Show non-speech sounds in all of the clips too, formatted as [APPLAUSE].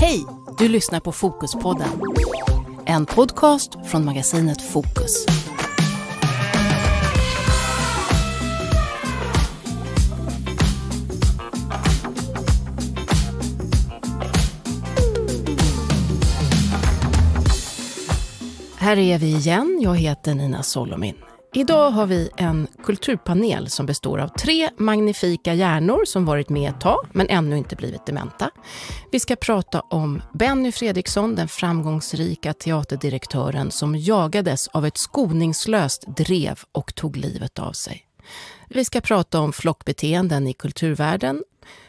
Hej! Du lyssnar på Fokuspodden. En podcast från magasinet Fokus. Här är vi igen. Jag heter Nina Solomin. Idag har vi en kulturpanel som består av tre magnifika hjärnor som varit med ett tag, men ännu inte blivit dementa. Vi ska prata om Benny Fredriksson, den framgångsrika teaterdirektören som jagades av ett skoningslöst drev och tog livet av sig. Vi ska prata om flockbeteenden i kulturvärlden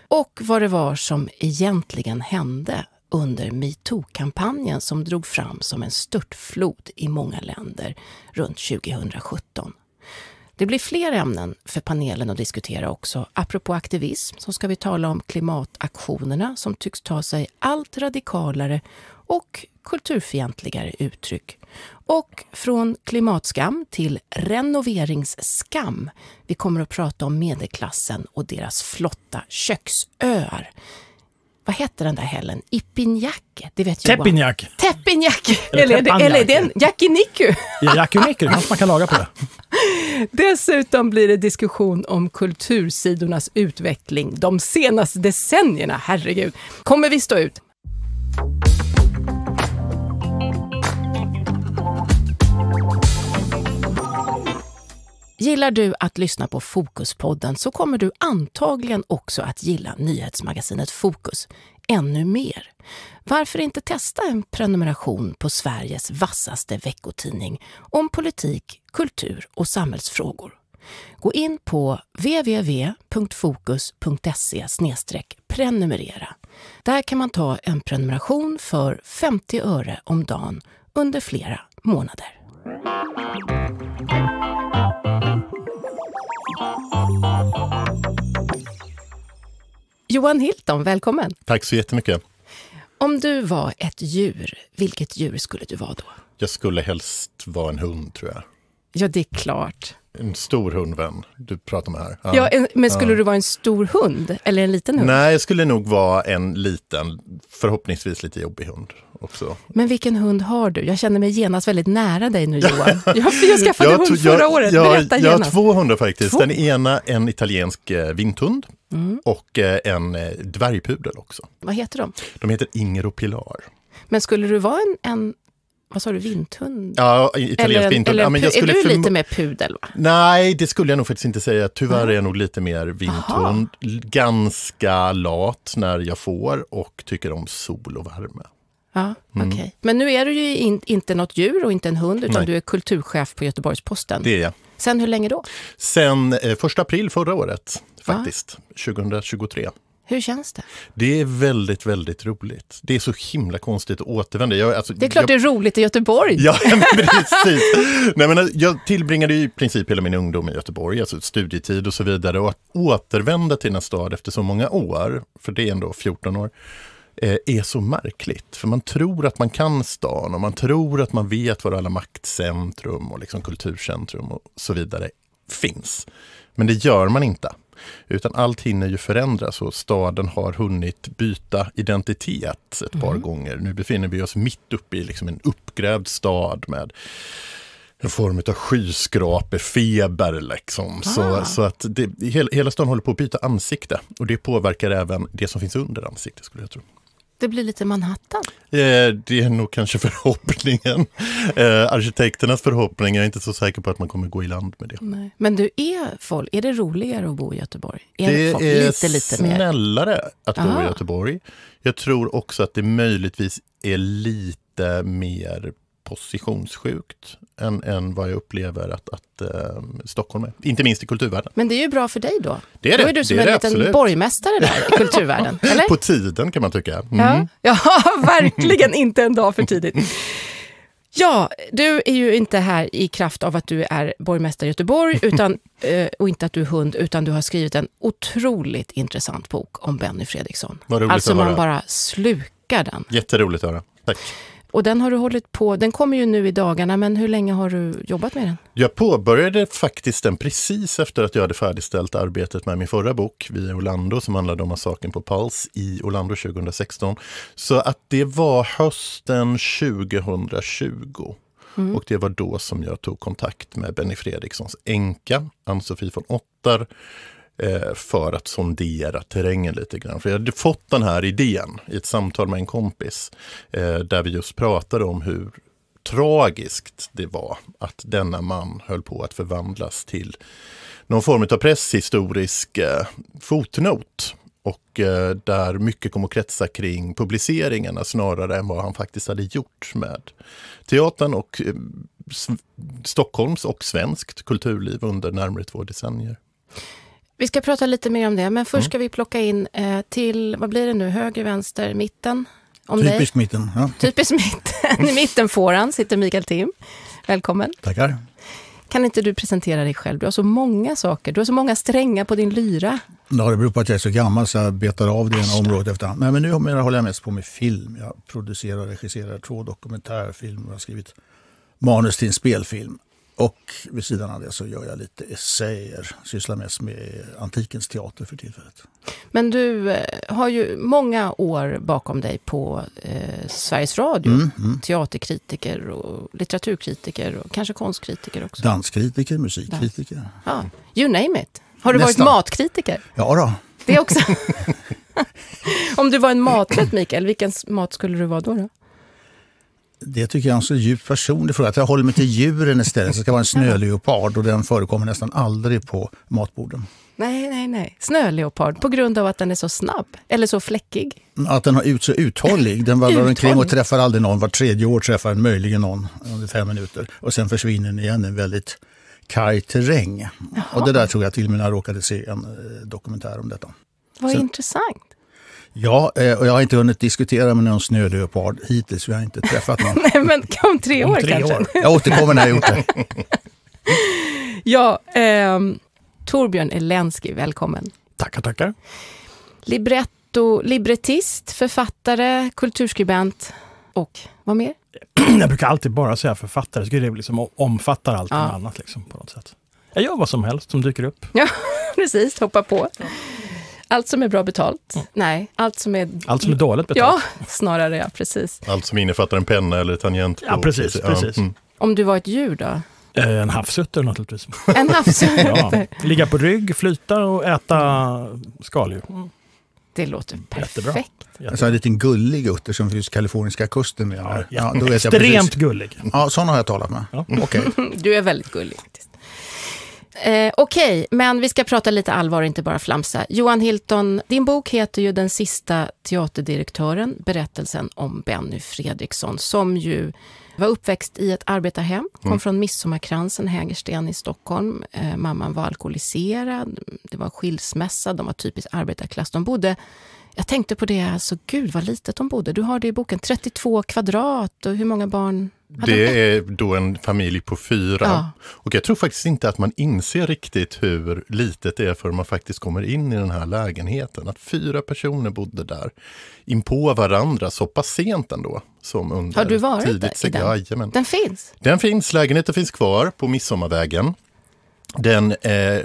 och vad det var som egentligen hände under metoo-kampanjen som drog fram som en störtflod i många länder runt 2017. Det blir fler ämnen för panelen att diskutera också. Apropå aktivism så ska vi tala om klimataktionerna som tycks ta sig allt radikalare och kulturfientligare uttryck. Och från klimatskam till renoveringsskam. Vi kommer att prata om medelklassen och deras flotta köksöar vad heter den där hällen? Ippinjacke, det vet Johan. Teppinjack! Teppinjack! Eller, eller, är det en yakiniku? Yakiniku, det man kan laga på det. [LAUGHS] Dessutom blir det diskussion om kultursidornas utveckling de senaste decennierna. Herregud, kommer vi stå ut? Gillar du att lyssna på Fokuspodden så kommer du antagligen också att gilla nyhetsmagasinet Fokus ännu mer. Varför inte testa en prenumeration på Sveriges vassaste veckotidning om politik, kultur och samhällsfrågor? Gå in på www.fokus.se prenumerera. Där kan man ta en prenumeration för 50 öre om dagen under flera månader. Johan Hilton, välkommen! Tack så jättemycket! Om du var ett djur, vilket djur skulle du vara då? Jag skulle helst vara en hund, tror jag. Ja, det är klart. En stor hundvän du pratar med här. Ja, ja en, men skulle ja. du vara en stor hund eller en liten hund? Nej, jag skulle nog vara en liten, förhoppningsvis lite jobbig hund också. Men vilken hund har du? Jag känner mig genast väldigt nära dig nu Johan. [LAUGHS] jag, jag skaffade jag hund förra jag, året, jag, berätta genast. Jag har två hundar faktiskt. Två? Den ena en italiensk eh, vinthund Mm. Och eh, en eh, dvärgpudel också. Vad heter de? De heter Inger och Pilar. Men skulle du vara en, en vad sa du, vinthund? Ja, italiensk vinthund. Ja, är du lite mer pudel? Va? Nej, det skulle jag nog faktiskt inte säga. Tyvärr mm. är jag nog lite mer vinthund. Ganska lat när jag får och tycker om sol och värme. Ja, mm. Okay. Men nu är du ju in, inte något djur och inte en hund, utan Nej. du är kulturchef på Göteborgs-Posten. Det är jag. Sen hur länge då? Sen eh, 1 april förra året faktiskt, ja. 2023. Hur känns det? Det är väldigt, väldigt roligt. Det är så himla konstigt att återvända. Jag, alltså, det är klart jag... det är roligt i Göteborg! Ja, [LAUGHS] precis. Nej, men eh, jag tillbringade i princip hela min ungdom i Göteborg, alltså studietid och så vidare. Och att återvända till en stad efter så många år, för det är ändå 14 år, eh, är så märkligt. För man tror att man kan stan och man tror att man vet var alla maktcentrum och liksom kulturcentrum och så vidare finns. Men det gör man inte. Utan allt hinner ju förändras och staden har hunnit byta identitet ett par mm. gånger. Nu befinner vi oss mitt uppe i liksom en uppgrävd stad med en form av skyskrapefeber. Liksom. Ah. Så, så att det, hela, hela stan håller på att byta ansikte och det påverkar även det som finns under ansiktet. skulle jag tro. Det blir lite Manhattan. Eh, det är nog kanske [LAUGHS] förhoppningen. Eh, arkitekternas förhoppning. Jag är inte så säker på att man kommer gå i land med det. Nej. Men du, är, folk, är det roligare att bo i Göteborg? Är det, folk, är lite, lite snällare mer? att bo Aha. i Göteborg. Jag tror också att det möjligtvis är lite mer positionssjukt än, än vad jag upplever att, att eh, Stockholm är. Inte minst i kulturvärlden. Men det är ju bra för dig då. Det är det. Då är du som det är en det, liten absolut. borgmästare där i kulturvärlden. [LAUGHS] Eller? På tiden kan man tycka. Mm. Ja. [LAUGHS] ja, verkligen inte en dag för tidigt. Ja, du är ju inte här i kraft av att du är borgmästare i Göteborg [LAUGHS] utan, eh, och inte att du är hund, utan du har skrivit en otroligt intressant bok om Benny Fredriksson. Vad roligt alltså att höra. man bara slukar den. Jätteroligt att höra. Tack. Och den har du hållit på, den kommer ju nu i dagarna, men hur länge har du jobbat med den? Jag påbörjade faktiskt den precis efter att jag hade färdigställt arbetet med min förra bok, Via Orlando, som handlade om massakern på Pals i Orlando 2016. Så att det var hösten 2020. Mm. Och det var då som jag tog kontakt med Benny Fredrikssons änka, Ann-Sofie von Ottar, Eh, för att sondera terrängen lite grann. För jag hade fått den här idén i ett samtal med en kompis eh, där vi just pratade om hur tragiskt det var att denna man höll på att förvandlas till någon form av presshistorisk eh, fotnot. Och där mycket kom att kretsa kring publiceringarna snarare än vad han faktiskt hade gjort med teatern och Stockholms och svenskt kulturliv under närmare två decennier. Vi ska prata lite mer om det, men först mm. ska vi plocka in eh, till, vad blir det nu, höger, vänster, mitten? Om Typiskt dig. mitten. Ja. Typiskt mitten. [LAUGHS] I mitten fåran sitter Mikael Tim. Välkommen. Tackar. Kan inte du presentera dig själv? Du har så många saker, du har så många strängar på din lyra. Ja, det beror på att jag är så gammal så jag betar av det ena området efter andra. Nej, men numera håller jag mest på med film. Jag producerar och regisserar två dokumentärfilmer och har skrivit manus till en spelfilm. Och vid sidan av det så gör jag lite essäer. Sysslar mest med antikens teater för tillfället. Men du eh, har ju många år bakom dig på eh, Sveriges Radio. Mm, mm. Teaterkritiker och litteraturkritiker och kanske konstkritiker också. Danskritiker, musikkritiker. Dans. Ja, you name it. Har du Nästan. varit matkritiker? Ja då. Det också. [LAUGHS] Om du var en maträtt, Mikael, vilken mat skulle du vara då? då? Det tycker jag är en så djupt personlig fråga. Att jag håller mig till djuren istället. Så det ska vara en snöleopard och den förekommer nästan aldrig på matborden. Nej, nej, nej. Snöleopard, på grund av att den är så snabb, eller så fläckig. Att den har ut, så uthållig. Den vallar [LAUGHS] omkring och träffar aldrig någon. Vart tredje år träffar den möjligen någon under fem minuter. Och sen försvinner den igen i en väldigt karg terräng. Jaha. Och det där tror jag till och med jag råkade se en eh, dokumentär om detta. Vad så, intressant. Ja, eh, och jag har inte hunnit diskutera med någon snöleopard hittills. Vi har inte träffat någon. [LAUGHS] Nej, men om tre år om tre kanske? År. Jag återkommer när jag har gjort det. [LAUGHS] ja, eh, Torbjörn Elensky, välkommen. Tackar, tackar. Libretto, librettist, författare, kulturskribent och vad mer? [CLEARS THROAT] jag brukar alltid bara säga författare, så det liksom omfattar allt ja. annat liksom, på något sätt. Jag gör vad som helst som dyker upp. Ja, [LAUGHS] precis. Hoppa på. Allt som är bra betalt. Mm. Nej, allt som är... Allt som är dåligt betalt. Ja, snarare ja, precis. Allt som innefattar en penna eller tangent? tangentbord. Ja, precis. precis. Mm. Om du var ett djur då? Eh, en havsutter naturligtvis. En havsutter? [LAUGHS] ja. Ligga på rygg, flyta och äta skaldjur. Mm. Det låter perfekt. Jättebra. Jättebra. Alltså, en liten gullig utter som finns kaliforniska kusten. Med. Ja, ja, då vet Extremt jag gullig. Ja, sån har jag talat med. Ja. Okay. [LAUGHS] Du är väldigt gullig. Eh, Okej, okay, men vi ska prata lite allvar och inte bara flamsa. Johan Hilton, din bok heter ju Den sista teaterdirektören, berättelsen om Benny Fredriksson, som ju var uppväxt i ett arbetarhem, kom mm. från Midsommarkransen, Hägersten i Stockholm. Eh, mamman var alkoholiserad, det var skilsmässa, de var typiskt arbetarklass. De bodde jag tänkte på det, alltså, gud vad litet de bodde. Du har det i boken, 32 kvadrat och hur många barn det är då en familj på fyra. Ja. Och jag tror faktiskt inte att man inser riktigt hur litet det är förrän man faktiskt kommer in i den här lägenheten. Att fyra personer bodde där, inpå varandra, så pass sent ändå. Som under Har du varit tidigt, där, i den? den finns? Den finns, lägenheten finns kvar på Midsommarvägen. Den eh,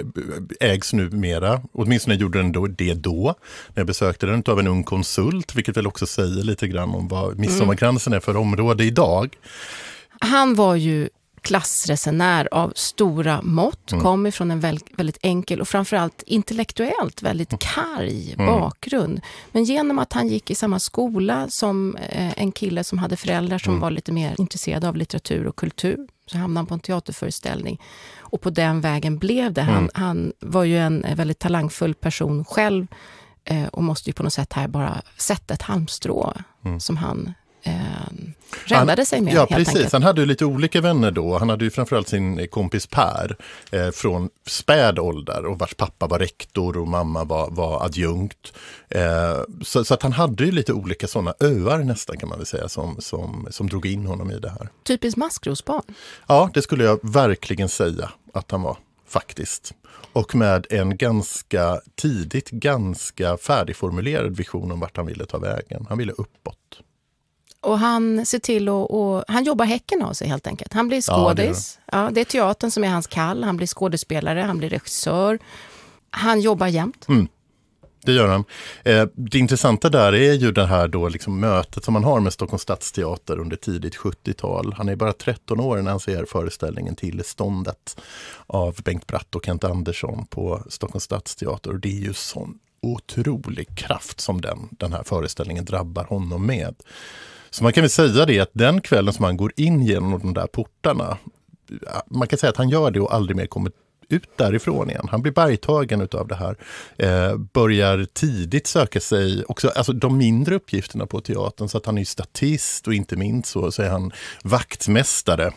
ägs numera, åtminstone gjorde den det då, när jag besökte den, av en ung konsult, vilket väl också säger lite grann om vad midsommarkransen är för område idag. Han var ju klassresenär av stora mått, mm. kom ifrån en väldigt enkel och framförallt intellektuellt väldigt mm. karg mm. bakgrund. Men genom att han gick i samma skola som eh, en kille som hade föräldrar som mm. var lite mer intresserade av litteratur och kultur, så hamnade han på en teaterföreställning. Och på den vägen blev det. Han, mm. han var ju en eh, väldigt talangfull person själv eh, och måste ju på något sätt här bara sätta ett halmstrå mm. som han eh, räddade han, sig med. Ja, precis. Enkelt. Han hade ju lite olika vänner då. Han hade ju framförallt sin kompis Per eh, från späd ålder och vars pappa var rektor och mamma var, var adjunkt. Eh, så, så, att han hade ju lite olika sådana öar nästan kan man väl säga som, som, som drog in honom i det här. Typiskt maskrosbarn. Ja, det skulle jag verkligen säga att han var faktiskt. Och med en ganska tidigt ganska färdigformulerad vision om vart han ville ta vägen. Han ville uppåt. Och han ser till att, och, han jobbar häcken av sig helt enkelt. Han blir skådis. Ja, det, är teatern som är hans kall. Han blir skådespelare, han blir regissör. Han jobbar jämt. Mm. Det gör han. Eh, det intressanta där är ju det här då liksom mötet som han har med Stockholms stadsteater under tidigt 70-tal. Han är bara 13 år när han ser föreställningen Tillståndet av Bengt Bratt och Kent Andersson på Stockholms stadsteater. Och det är ju sån otrolig kraft som den, den här föreställningen drabbar honom med. Så man kan väl säga det att den kvällen som han går in genom de där portarna, man kan säga att han gör det och aldrig mer kommer ut därifrån igen. Han blir bergtagen utav det här. Eh, börjar tidigt söka sig, också, alltså de mindre uppgifterna på teatern, så att han är statist och inte minst så, så är han vaktmästare.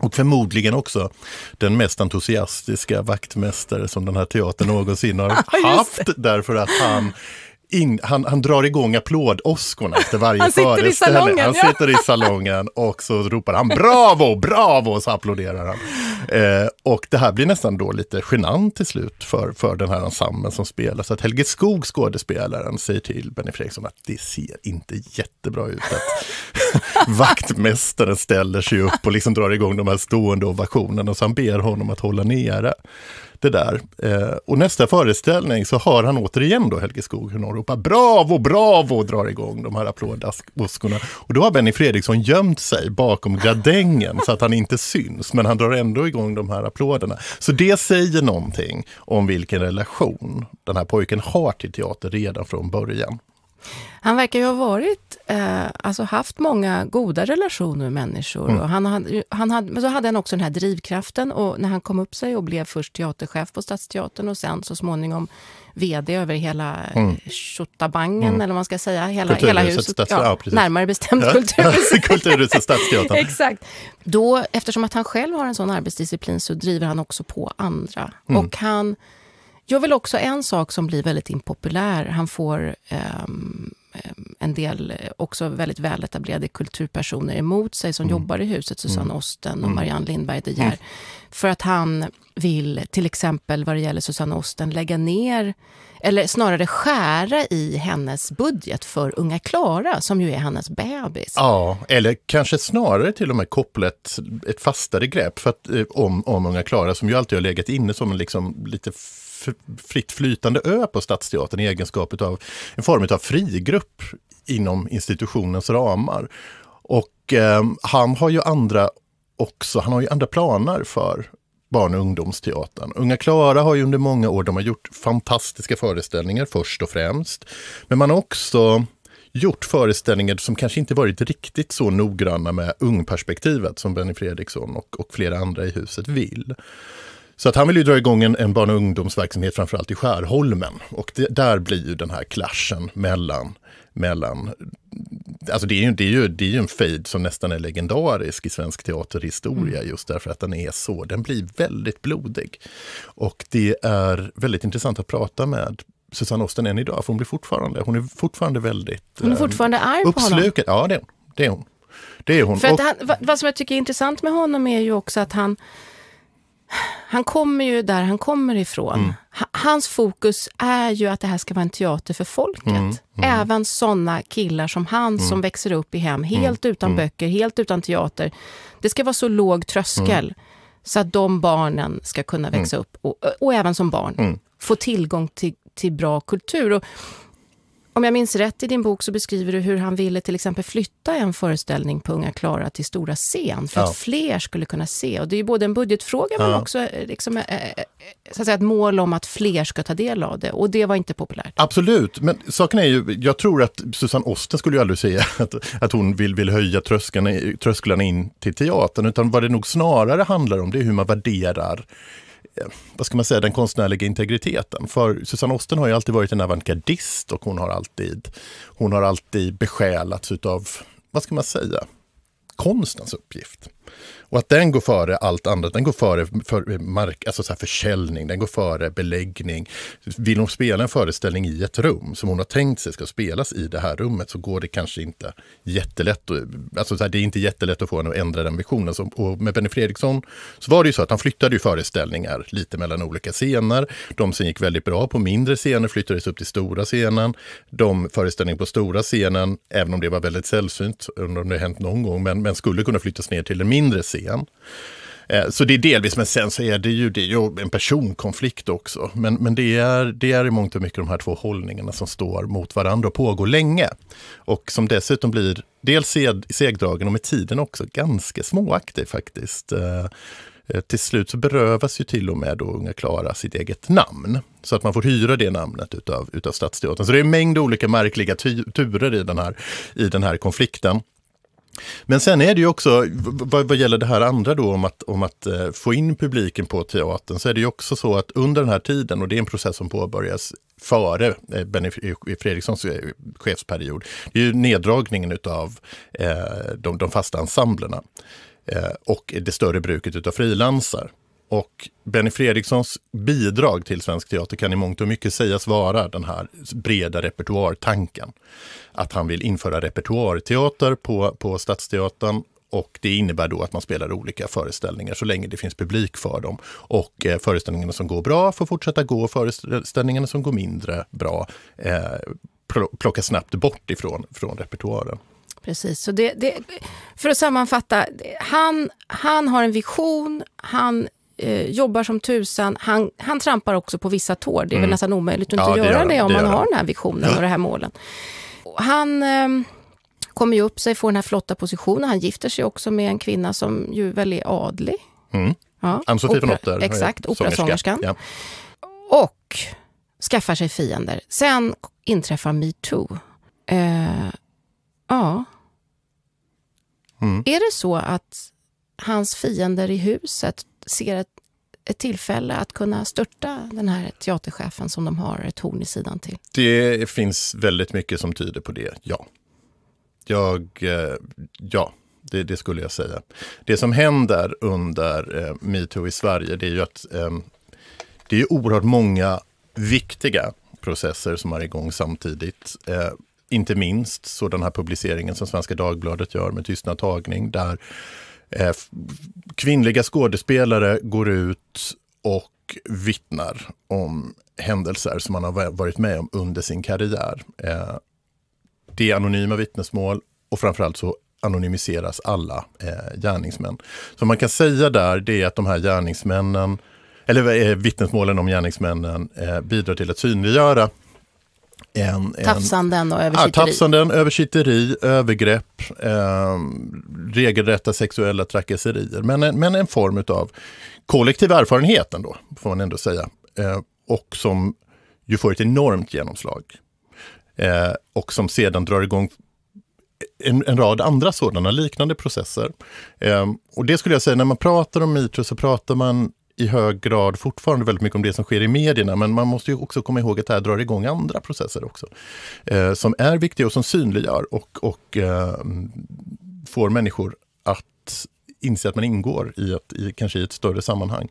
Och förmodligen också den mest entusiastiska vaktmästare som den här teatern någonsin har [LAUGHS] haft. Därför att han in, han, han drar igång applådåskorna efter varje han föreställning. han sitter i salongen och så ropar han bravo, bravo, Och så applåderar han. Eh, och det här blir nästan då lite genant till slut för, för den här ensemblen som spelar. Så att Helge Skog, skådespelaren, säger till Benny Fredriksson att det ser inte jättebra ut att [LAUGHS] vaktmästaren ställer sig upp och liksom drar igång de här stående ovationerna. Så han ber honom att hålla nere det där. Eh, och nästa föreställning så hör han återigen då Helge Skog hur någon ropar bravo, bravo, och drar igång de här applådåskorna. Och då har Benny Fredriksson gömt sig bakom gradängen så att han inte syns, men han drar ändå igång de här applåderna. Så det säger någonting om vilken relation den här pojken har till teater redan från början. Han verkar ju ha varit, eh, alltså haft många goda relationer med människor. Mm. Och han, han, han hade, men så hade han också den här drivkraften och när han kom upp sig och blev först teaterchef på Stadsteatern och sen så småningom VD över hela mm. Tjottabangen, mm. eller vad man ska säga, hela, hela huset. Stats, ja, ja, närmare bestämt ja. Kulturhuset. [LAUGHS] kulturhuset Stadsteatern. Exakt. Då, eftersom att han själv har en sån arbetsdisciplin så driver han också på andra. Mm. Och han... Jag vill också en sak som blir väldigt impopulär. Han får um, en del eh, också väldigt väletablerade kulturpersoner emot sig som mm. jobbar i huset, Susanne mm. Osten och mm. Marianne Lindberg De Geer. Mm. För att han vill, till exempel vad det gäller Susanne Osten, lägga ner, eller snarare skära i hennes budget för Unga Klara, som ju är hennes bebis. Ja, eller kanske snarare till och med koppla ett, ett fastare grepp för att, eh, om, om Unga Klara, som ju alltid har legat inne som en liksom lite fritt flytande ö på Stadsteatern i egenskap av en form av frigrupp inom institutionens ramar. Och eh, han har ju andra också, han har ju andra planer för barn och ungdomsteatern. Unga Klara har ju under många år, de har gjort fantastiska föreställningar först och främst. Men man har också gjort föreställningar som kanske inte varit riktigt så noggranna med ungperspektivet som Benny Fredriksson och, och flera andra i huset vill. Så att han vill ju dra igång en, en barn och ungdomsverksamhet framförallt i Skärholmen. Och det, där blir ju den här clashen mellan, mellan alltså det är, ju, det, är ju, det är ju en fade som nästan är legendarisk i svensk teaterhistoria mm. just därför att den är så, den blir väldigt blodig. Och det är väldigt intressant att prata med Susanne Osten än idag, för hon blir fortfarande, hon är fortfarande väldigt hon är eh, fortfarande arg på honom? Ja, det är hon. Det är hon. Det är hon. För att han, vad som jag tycker är intressant med honom är ju också att han han kommer ju där han kommer ifrån. Mm. Hans fokus är ju att det här ska vara en teater för folket. Mm. Mm. Även sådana killar som han som mm. växer upp i hem mm, helt utan mm. böcker, helt utan teater. Det ska vara så låg tröskel så att de barnen ska kunna växa upp och, och även som barn få tillgång till, till bra kultur. Och om jag minns rätt i din bok så beskriver du hur han ville till exempel flytta en föreställning på Unga Klara till stora scen för ja. att fler skulle kunna se. Och det är ju både en budgetfråga ja. men också eh, liksom, eh, eh, så att säga, ett mål om att fler ska ta del av det. Och det var inte populärt. Absolut, men saken är ju, jag tror att Susanne Osten skulle ju aldrig säga [LAUGHS] att, att hon vill, vill höja tröskeln, trösklarna in till teatern, utan vad det nog snarare handlar om det är hur man värderar Eh, vad ska man säga, den konstnärliga integriteten. För Susanne Osten har ju alltid varit en avantgardist och hon har alltid, hon har alltid besjälats utav, vad ska man säga, konstens uppgift. Och att den går före allt annat. Den går före för mark, alltså så här försäljning, den går före beläggning. Vill hon spela en föreställning i ett rum som hon har tänkt sig ska spelas i det här rummet så går det kanske inte jättelätt. Alltså så här, det är inte jättelätt att få henne att ändra den visionen. Så, och med Benny Fredriksson så var det ju så att han flyttade ju föreställningar lite mellan olika scener. De som gick väldigt bra på mindre scener flyttades upp till stora scenen. De föreställningar på stora scenen, även om det var väldigt sällsynt, undrar om det hänt någon gång, men, men skulle kunna flyttas ner till en mindre scen scen. Eh, så det är delvis, men sen så är det ju, det är ju en personkonflikt också. Men, men det, är, det är i mångt och mycket de här två hållningarna som står mot varandra och pågår länge. Och som dessutom blir dels sed, segdragen och med tiden också ganska småaktig faktiskt. Eh, eh, till slut så berövas ju till och med då unga Klara sitt eget namn. Så att man får hyra det namnet utav, utav Stadsteatern. Så det är en mängd olika märkliga turer i den här, i den här konflikten. Men sen är det ju också, vad, vad, gäller det här andra då om att, om att eh, få in publiken på teatern, så är det ju också så att under den här tiden, och det är en process som påbörjas före eh, Benny Fredrikssons eh, chefsperiod, det är ju neddragningen av de, de fasta ensemblerna och det större bruket av frilansar. Och Benny Fredrikssons bidrag till svensk teater kan i mångt och mycket sägas vara den här breda repertoartanken. Att han vill införa repertoarteater på, på Stadsteatern och det innebär då att man spelar olika föreställningar så länge det finns publik för dem. Och eh, föreställningarna som går bra får fortsätta gå, och föreställningarna som går mindre bra eh, plockas snabbt bort ifrån från repertoaren. Precis, så det, det, för att sammanfatta, han, han har en vision, han eh, jobbar som tusan. Han, han trampar också på vissa tår. Det är mm. väl nästan omöjligt att ja, inte göra det, om det man har den här visionen ja. och de här målen. Han eh, kommer ju upp sig, får den här flotta positionen. Han gifter sig också med en kvinna som ju väl är adlig. Mm. Ja, Ann-Sofie von Otter. Exakt, operasångerskan. Ja. Och skaffar sig fiender. Sen inträffar metoo. Eh, ja. Mm. Är det så att hans fiender i huset ser ett, ett tillfälle att kunna störta den här teaterchefen som de har ett horn i sidan till? Det finns väldigt mycket som tyder på det, ja. Jag, eh, ja, det, det skulle jag säga. Det som händer under eh, metoo i Sverige, det är ju att eh, det är oerhört många viktiga processer som är igång samtidigt. Eh, inte minst så den här publiceringen som Svenska Dagbladet gör med tystnad tagning, där Eh, kvinnliga skådespelare går ut och vittnar om händelser som man har varit med om under sin karriär. Eh, det är anonyma vittnesmål och framförallt så anonymiseras alla eh, gärningsmän. Så man kan säga där det är att de här gärningsmännen, eller vittnesmålen om gärningsmännen bidrar till att synliggöra en, tafsanden och översitteri. Ja, tafsanden, översitteri, övergrepp, eh, regelrätta sexuella trakasserier. Men en, men en form av kollektiv erfarenhet ändå, får man ändå säga. Eh, och som ju får ett enormt genomslag. Eh, och som sedan drar igång en, en, rad andra sådana liknande processer. Eh, och det skulle jag säga, när man pratar om metoo så pratar man i hög grad fortfarande väldigt mycket om det som sker i medierna, men man måste ju också komma ihåg att det här drar igång andra processer också, eh, som är viktiga och som synliggör och, och eh, får människor att inse att man ingår i, ett, i, kanske i ett större sammanhang.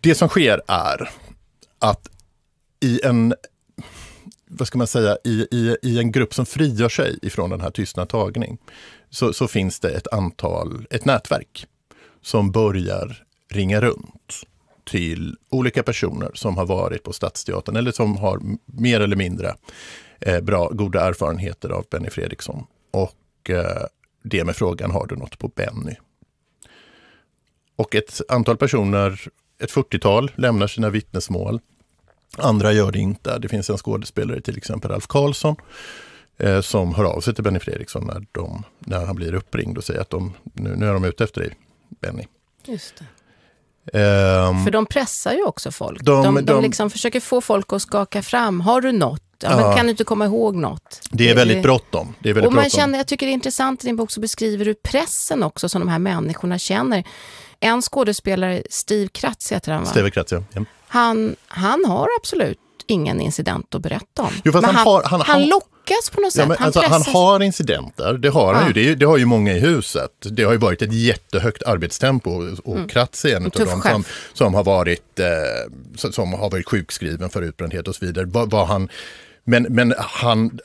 Det som sker är att i en vad ska man säga, i, i, i en grupp som frigör sig ifrån den här tystna tagning, så, så finns det ett antal, ett nätverk som börjar ringa runt till olika personer som har varit på Stadsteatern eller som har mer eller mindre eh, bra, goda erfarenheter av Benny Fredriksson. Och eh, det med frågan, har du något på Benny? Och ett antal personer, ett 40-tal, lämnar sina vittnesmål. Andra gör det inte. Det finns en skådespelare, till exempel Alf Karlsson, eh, som hör av sig till Benny Fredriksson när, de, när han blir uppringd och säger att de, nu, nu är de ute efter dig, Benny. Just det. Um, För de pressar ju också folk. De, de, de, de liksom försöker få folk att skaka fram. Har du något? Ja, men kan du inte komma ihåg något? Det är väldigt bråttom. Det är väldigt och man bråttom. känner, jag tycker det är intressant i din bok så beskriver du pressen också som de här människorna känner. En skådespelare, Steve Kratz heter han va? Steve Kratz, ja. Han, han har absolut ingen incident att berätta om. Jo, men han, har, han, han, lockas på något sätt. Ja, han, alltså, han, har incidenter, det har han ju. Det, det, har ju många i huset. Det har ju varit ett jättehögt arbetstempo och mm. Kratz är en av dem som, som, har varit, eh, som har varit sjukskriven för utbrändhet och så vidare. Var, var han, men, men han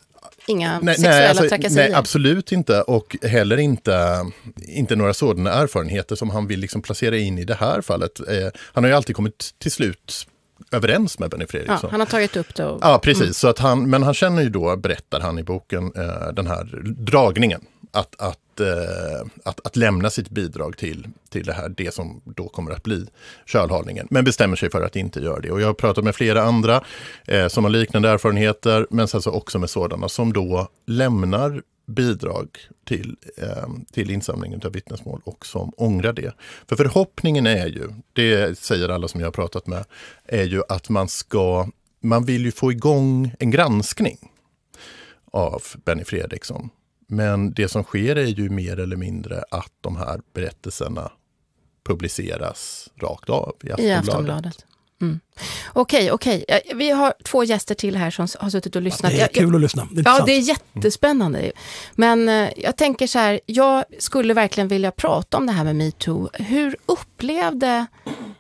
Inga nej, sexuella nej, alltså, trakasserier? Nej, absolut inte. Och heller inte, inte några sådana erfarenheter som han vill liksom placera in i det här fallet. Eh, han har ju alltid kommit till slut överens med Benny Fredriksson. Ja, han har tagit upp det. Och... Ja, precis. Mm. Så att han, men han känner ju då, berättar han i boken, eh, den här dragningen. Att, att, eh, att, att lämna sitt bidrag till, till det här, det som då kommer att bli kölhalningen. Men bestämmer sig för att inte göra det. Och jag har pratat med flera andra eh, som har liknande erfarenheter, men sen så också med sådana som då lämnar bidrag till, eh, till insamlingen av vittnesmål och som ångrar det. För förhoppningen är ju, det säger alla som jag har pratat med, är ju att man ska, man vill ju få igång en granskning av Benny Fredriksson. Men det som sker är ju mer eller mindre att de här berättelserna publiceras rakt av i Aftonbladet. I Aftonbladet. Mm. Okej, okej. Eh, vi har två gäster till här som har suttit och lyssnat. Ja, det är kul att lyssna. Det ja, det är jättespännande. Men eh, jag tänker så här, jag skulle verkligen vilja prata om det här med metoo. Hur upplevde,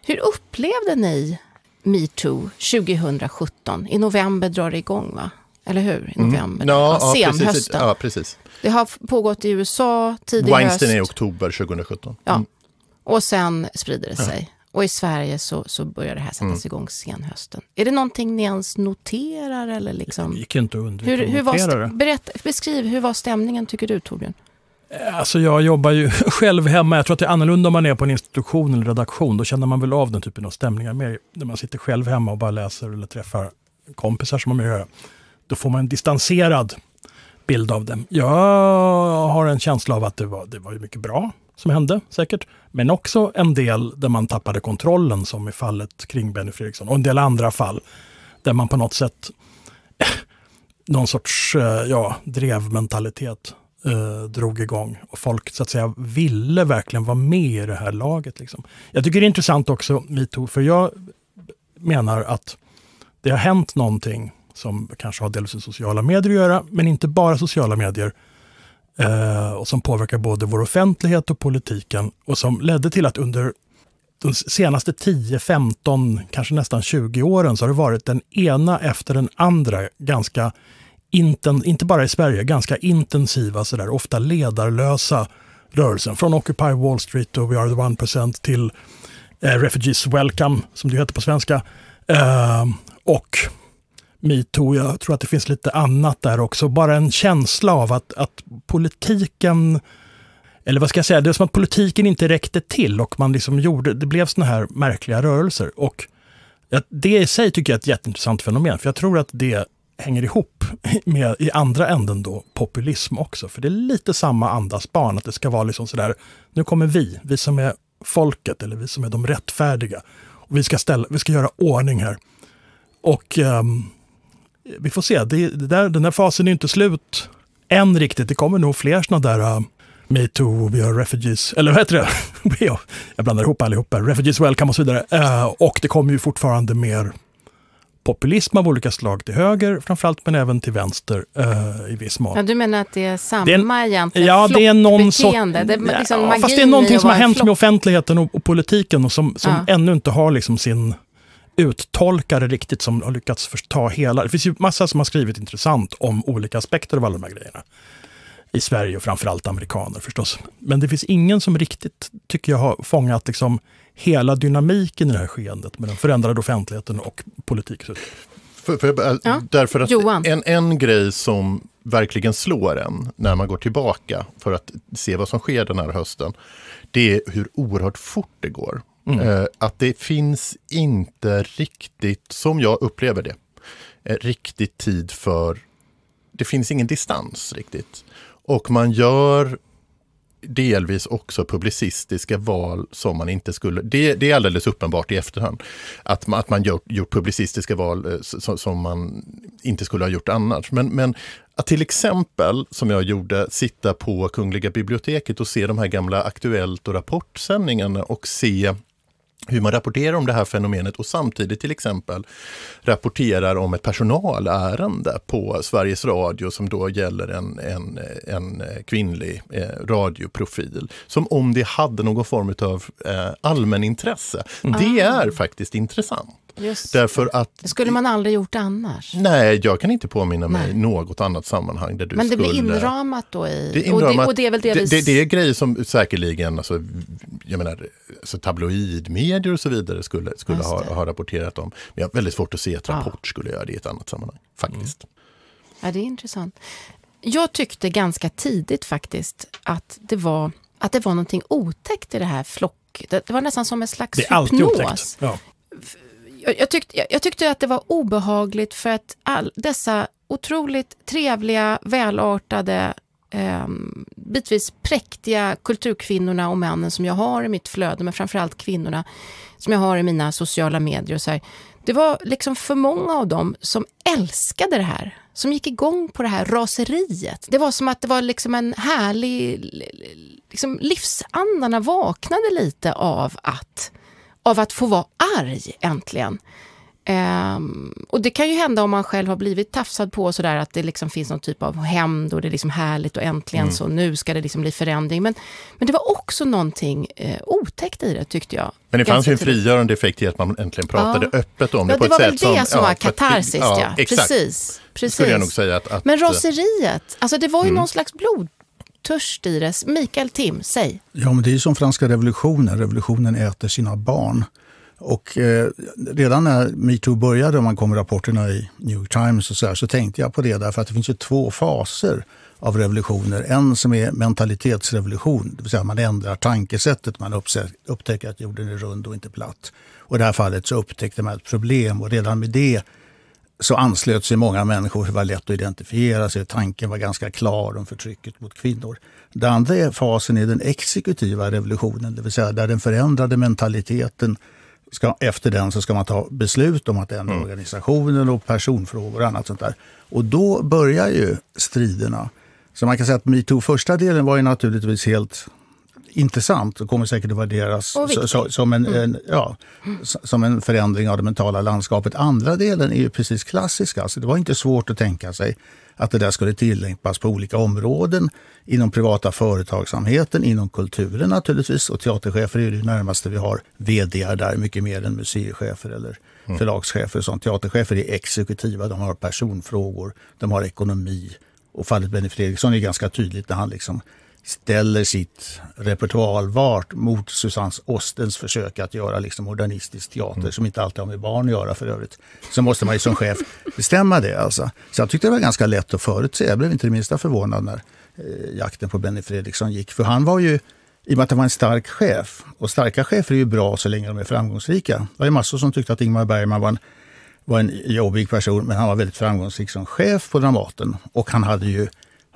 hur upplevde ni metoo 2017? I november drar det igång, va? Eller hur? I mm. november? Mm. Ja, ja, sen, precis. Hösten. ja, precis. Det har pågått i USA tidig Weinstein höst. Weinstein i oktober 2017. Ja. Mm. Och sen sprider det sig. Ja. Och i Sverige så, så börjar det här sättas mm. igång senhösten. Är det någonting ni ens noterar? Eller liksom? Det gick inte att undvika hur, hur det. berätt, Beskriv, hur var stämningen tycker du Torbjörn? Eh, alltså jag jobbar ju [LAUGHS] själv hemma. Jag tror att det är annorlunda om man är på en institution eller redaktion. Då känner man väl av den typen av stämningar mer. När man sitter själv hemma och bara läser eller träffar kompisar som man göra. Då får man en distanserad bild av det. Jag har en känsla av att det var, det var mycket bra som hände säkert, men också en del där man tappade kontrollen som i fallet kring Benny Fredriksson och en del andra fall där man på något sätt eh, någon sorts eh, ja, drevmentalitet eh, drog igång och folk så att säga ville verkligen vara med i det här laget. Liksom. Jag tycker det är intressant också metoo, för jag menar att det har hänt någonting som kanske har delvis med sociala medier att göra, men inte bara sociala medier, eh, och som påverkar både vår offentlighet och politiken och som ledde till att under de senaste 10, 15, kanske nästan 20 åren så har det varit den ena efter den andra ganska, inten, inte bara i Sverige, ganska intensiva, så där, ofta ledarlösa rörelsen. Från Occupy Wall Street och We Are The One Percent till eh, Refugees Welcome, som det heter på svenska. Eh, och metoo, jag tror att det finns lite annat där också. Bara en känsla av att, att politiken eller vad ska jag säga, det är som att politiken inte räckte till och man liksom gjorde, det blev såna här märkliga rörelser. Och det i sig tycker jag är ett jätteintressant fenomen, för jag tror att det hänger ihop [LAUGHS] med, i andra änden då, populism också. För det är lite samma andas barn, att det ska vara liksom sådär, nu kommer vi, vi som är folket eller vi som är de rättfärdiga. Och vi ska, ställa, vi ska göra ordning här. Och um, vi får se, det, det där, den här fasen är inte slut än riktigt. Det kommer nog fler sådana där uh, äh, metoo, vi har refugees, eller vad heter det? [LAUGHS] jag blandar ihop allihopa, refugees welcome och så vidare. Uh, och det kommer ju fortfarande mer populism av olika slag till höger framförallt, men även till vänster uh, i viss mån. Ja, du menar att det är samma det är en, egentligen? Ja, det är någon sort... liksom ja, fast det är någonting som har hänt med offentligheten och, och, politiken och som, som ja. ännu inte har liksom sin uttolkare riktigt som har lyckats ta hela... Det finns ju massa som har skrivit intressant om olika aspekter av alla de här grejerna. I Sverige och framförallt amerikaner förstås. Men det finns ingen som riktigt, tycker jag, har fångat liksom hela dynamiken i det här skeendet med den förändrade offentligheten och politik. För, för, ja. Därför att Johan. en, en grej som verkligen slår en när man går tillbaka för att se vad som sker den här hösten, det är hur oerhört fort det går. Mm. Eh, att det finns inte riktigt, som jag upplever det, eh, riktigt tid för... Det finns ingen distans riktigt. Och man gör delvis också publicistiska val som man inte skulle... Det, det är alldeles uppenbart i efterhand. Att man, att man gjort, gjort publicistiska val eh, som, som, man inte skulle ha gjort annars. Men, men att till exempel, som jag gjorde, sitta på Kungliga biblioteket och se de här gamla Aktuellt och Rapport-sändningarna och se hur man rapporterar om det här fenomenet och samtidigt till exempel rapporterar om ett personalärende på Sveriges Radio som då gäller en, en, en kvinnlig eh, radioprofil. Som om det hade någon form av eh, allmänintresse. Mm. Det ah. är faktiskt intressant. Just. Därför att... Skulle man aldrig gjort annars? Nej, jag kan inte påminna mig nej. något annat sammanhang där du Men det skulle... blir inramat då? I... Det, inramat, och det, och det, är väl det, det, det, är grejer som säkerligen, alltså, jag menar, alltså tabloidmedier och så vidare skulle, skulle ha, ha, rapporterat om. Men jag har väldigt svårt att se att Rapport ja. skulle göra det i ett annat sammanhang, faktiskt. Mm. Ja, det är intressant. Jag tyckte ganska tidigt faktiskt att det var, att det var någonting otäckt i det här flock... Det var nästan som en slags det är hypnos. Alltid otäckt. Ja jag, tyckte, jag, jag tyckte att det var obehagligt för att all, dessa otroligt trevliga, välartade, eh, bitvis präktiga kulturkvinnorna och männen som jag har i mitt flöde, men framförallt kvinnorna som jag har i mina sociala medier. Och så här, det var liksom för många av dem som älskade det här, som gick igång på det här raseriet. Det var som att det var liksom en härlig... Liksom livsandarna vaknade lite av att av att få vara arg äntligen. Um, och det kan ju hända om man själv har blivit tafsad på sådär att det liksom finns någon typ av hämnd och det är liksom härligt och äntligen mm. så nu ska det liksom bli förändring. Men, men det var också någonting eh, otäckt i det tyckte jag. Men det fanns ju en frigörande effekt i att man äntligen pratade ja. öppet om det ja, på det ett sätt som... Det var väl det som ja, var katarsis, ja. Precis. Precis. jag nog säga att, att... Men raseriet, alltså det var ju mm. någon slags blod törst i det. Mikael Tim, säg. Ja, men det är som franska revolutionen. Revolutionen äter sina barn. Och eh, redan när metoo började, om man kom med rapporterna i New York Times, och så, här, så tänkte jag på det därför att det finns ju två faser av revolutioner. En som är mentalitetsrevolution, det vill säga man ändrar tankesättet. Man upptäcker att jorden är rund och inte platt. Och I det här fallet så upptäckte man ett problem och redan med det så anslöt sig många människor. Det var lätt att identifiera sig. Tanken var ganska klar om förtrycket mot kvinnor. Den andra fasen är den exekutiva revolutionen, det vill säga där den förändrade mentaliteten Ska, efter den så ska man ta beslut om att ändra mm. organisationen och personfrågor och annat sånt där. Och då börjar ju striderna. Så man kan säga att metoo första delen var ju naturligtvis helt intressant och kommer säkert att värderas som, en, mm. en, ja, som en förändring av det mentala landskapet. Andra delen är ju precis klassisk, alltså det var inte svårt att tänka sig att det där skulle tillämpas på olika områden inom privata företagsamheten, inom kulturen naturligtvis och teaterchefer är det närmaste vi har vd där, mycket mer än museichefer eller mm. förlagschefer. Och sånt. Teaterchefer är exekutiva, de har personfrågor, de har ekonomi. Och fallet Benny Fredriksson är ganska tydligt när han liksom ställer sitt repertoarvart mot Susanne Ostens försök att göra liksom modernistisk teater, mm. som inte alltid har med barn att göra för övrigt, så måste man ju som chef bestämma det. Alltså. Så jag tyckte det var ganska lätt att förutse. Jag blev inte det minsta förvånad när eh, jakten på Benny Fredriksson gick, för han var ju i och med att han var en stark chef. Och starka chefer är ju bra så länge de är framgångsrika. Det var ju massor som tyckte att Ingmar Bergman var en, var en jobbig person, men han var väldigt framgångsrik som chef på Dramaten. Och han hade ju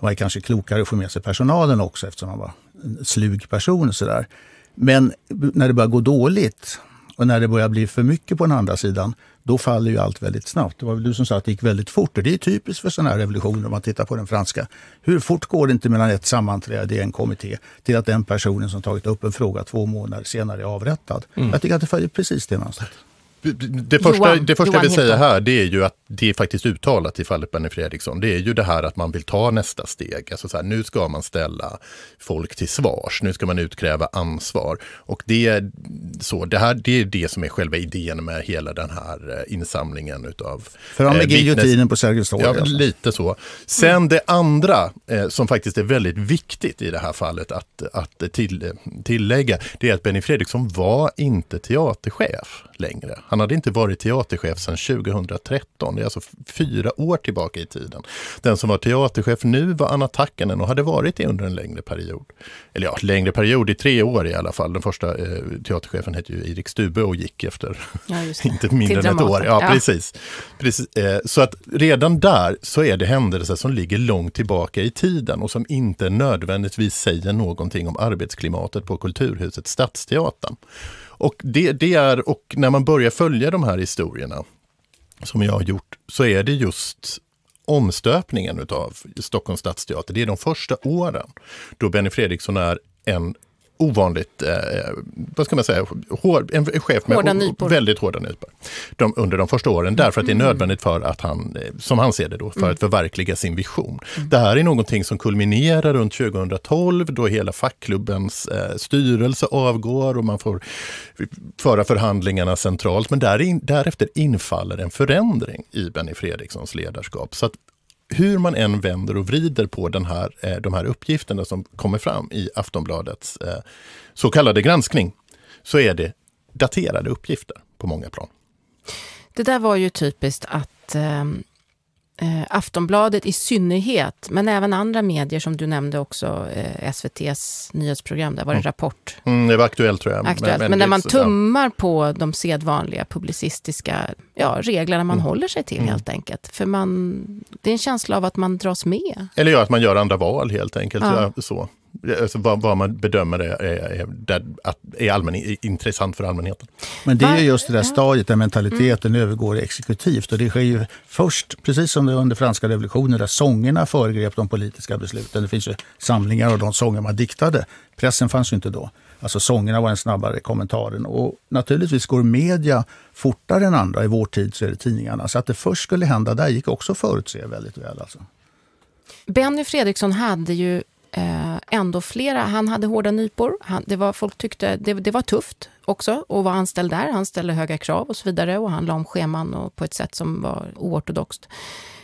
han var kanske klokare att få med sig personalen också eftersom han var en slug person. Och så där. Men när det börjar gå dåligt och när det börjar bli för mycket på den andra sidan, då faller ju allt väldigt snabbt. Det var väl du som sa att det gick väldigt fort och det är typiskt för sådana här revolutioner om man tittar på den franska. Hur fort går det inte mellan ett sammanträde i en kommitté till att den personen som tagit upp en fråga två månader senare är avrättad? Mm. Jag tycker att det följer precis det mönstret. Det första, Johan, det första jag vill säga här det är ju att det är faktiskt uttalat i fallet Benny Fredriksson. Det är ju det här att man vill ta nästa steg. Alltså så här, nu ska man ställa folk till svars, nu ska man utkräva ansvar. Och det, så, det, här, det är det som är själva idén med hela den här eh, insamlingen utav... För med eh, giljotinen på Sergels torg. Ja, alltså. lite så. Sen det andra eh, som faktiskt är väldigt viktigt i det här fallet att, att till, tillägga, det är att Benny Fredriksson var inte teaterchef längre. Han hade inte varit teaterchef sedan 2013, det är alltså fyra år tillbaka i tiden. Den som var teaterchef nu var Anna Takkanen och hade varit det under en längre period. Eller ja, längre period i tre år i alla fall. Den första eh, teaterchefen hette ju Erik Stube och gick efter ja, [LAUGHS] inte mindre än ett år. Ja, ja. Precis. precis. Eh, så att redan där så är det händelser som ligger långt tillbaka i tiden och som inte nödvändigtvis säger någonting om arbetsklimatet på Kulturhuset Stadsteatern. Och, det, det är, och när man börjar följa de här historierna, som jag har gjort, så är det just omstöpningen av Stockholms stadsteater. Det är de första åren då Benny Fredriksson är en ovanligt, eh, vad ska man säga, hård, en chef med hårda väldigt hårda nypor de, under de första åren. Därför att det är mm. nödvändigt för att han, eh, som han ser det då, för mm. att förverkliga sin vision. Mm. Det här är någonting som kulminerar runt 2012 då hela fackklubbens eh, styrelse avgår och man får föra förhandlingarna centralt. Men där in, därefter infaller en förändring i Benny Fredrikssons ledarskap. Så att hur man än vänder och vrider på den här, eh, de här uppgifterna som kommer fram i Aftonbladets eh, så kallade granskning, så är det daterade uppgifter på många plan. Det där var ju typiskt att ehm, eh, Aftonbladet i synnerhet, men även andra medier som du nämnde också, eh, SVTs nyhetsprogram, där var det mm. Rapport. Mm, det var Aktuellt tror jag. Aktuellt. Men, men när man tummar ja. på de sedvanliga publicistiska ja, reglerna man mm. håller sig till mm. helt enkelt. För man, det är en känsla av att man dras med. Eller ja, att man gör andra val helt enkelt. Ja. Så. Alltså vad, vad, man bedömer är, är, är, är, allmän, intressant för allmänheten. Men det är just det där stadiet där mentaliteten mm. övergår exekutivt. Och det sker ju först, precis som under franska revolutionen, där sångerna föregrep de politiska besluten. Det finns ju samlingar av de sånger man diktade. Pressen fanns ju inte då. Alltså sångerna var den snabbare kommentaren. Och naturligtvis går media fortare än andra. I vår tid så är det tidningarna. Så att det först skulle hända där gick också att förutse väldigt väl. Alltså. Benny Fredriksson hade ju Eh, ändå flera, han hade hårda nypor, han, det var, folk tyckte det, det var tufft också att vara anställd där, han ställde höga krav och så vidare och han la om scheman och på ett sätt som var oortodoxt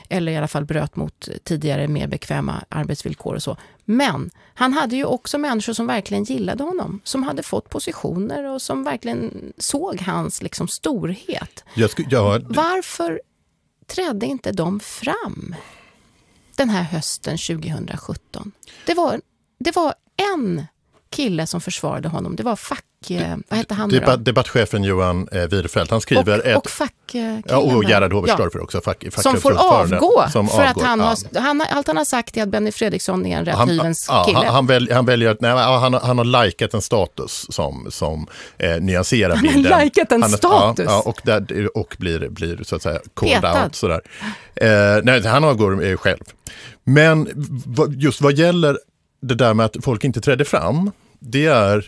eller i alla fall bröt mot tidigare mer bekväma arbetsvillkor och så. Men han hade ju också människor som verkligen gillade honom, som hade fått positioner och som verkligen såg hans liksom, storhet. Jag sku, jag... Varför trädde inte de fram den här hösten 2017. Det var, det var en kille som försvarade honom. Det var fack eh, vad heter han Debatt, Debattchefen Johan eh, Widerfeldt, han skriver... Och, ett, och fack, ja, och Gerhard Hoverstorfer ja. också. Fack, fack som får avgå, som för avgår. att han, har, han, allt han har sagt är att Benny Fredriksson är en rättvivens ja, kille. Han, han, väl, han, väljer, nej, han, han har likat en status som, som eh, nyanserar han bilden. Han har likat en status? Ja, och, där, och blir, blir så att säga called out. Sådär. Eh, nej, han avgår eh, själv. Men just vad gäller det där med att folk inte trädde fram, det är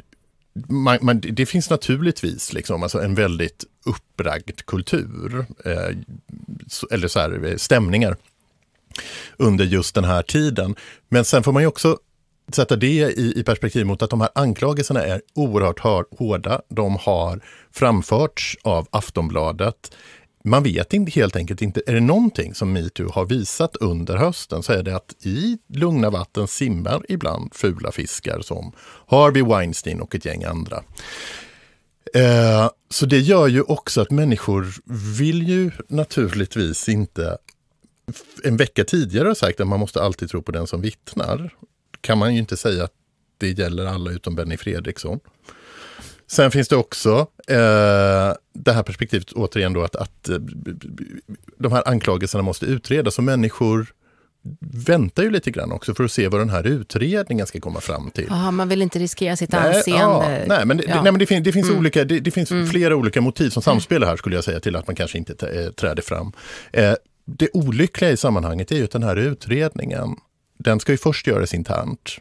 man, man, det finns naturligtvis liksom, alltså en väldigt uppragd kultur, eh, eller så här, eh, stämningar under just den här tiden. Men sen får man ju också sätta det i, i perspektiv mot att de här anklagelserna är oerhört hårda. De har framförts av Aftonbladet man vet inte, helt enkelt inte. Är det någonting som metoo har visat under hösten så är det att i lugna vatten simmar ibland fula fiskar som Harvey Weinstein och ett gäng andra. Eh, så det gör ju också att människor vill ju naturligtvis inte en vecka tidigare har sagt att man måste alltid tro på den som vittnar. Kan man ju inte säga att det gäller alla utom Benny Fredriksson. Sen finns det också eh, det här perspektivet återigen då att, att eh, de här anklagelserna måste utredas och människor väntar ju lite grann också för att se vad den här utredningen ska komma fram till. Aha, man vill inte riskera sitt nej, anseende. Ja, nej, men, det, ja. nej, men det, det finns, mm. olika, det, det finns mm. flera olika motiv som mm. samspelar här skulle jag säga till att man kanske inte eh, träder fram. Eh, det olyckliga i sammanhanget är ju att den här utredningen, den ska ju först göras internt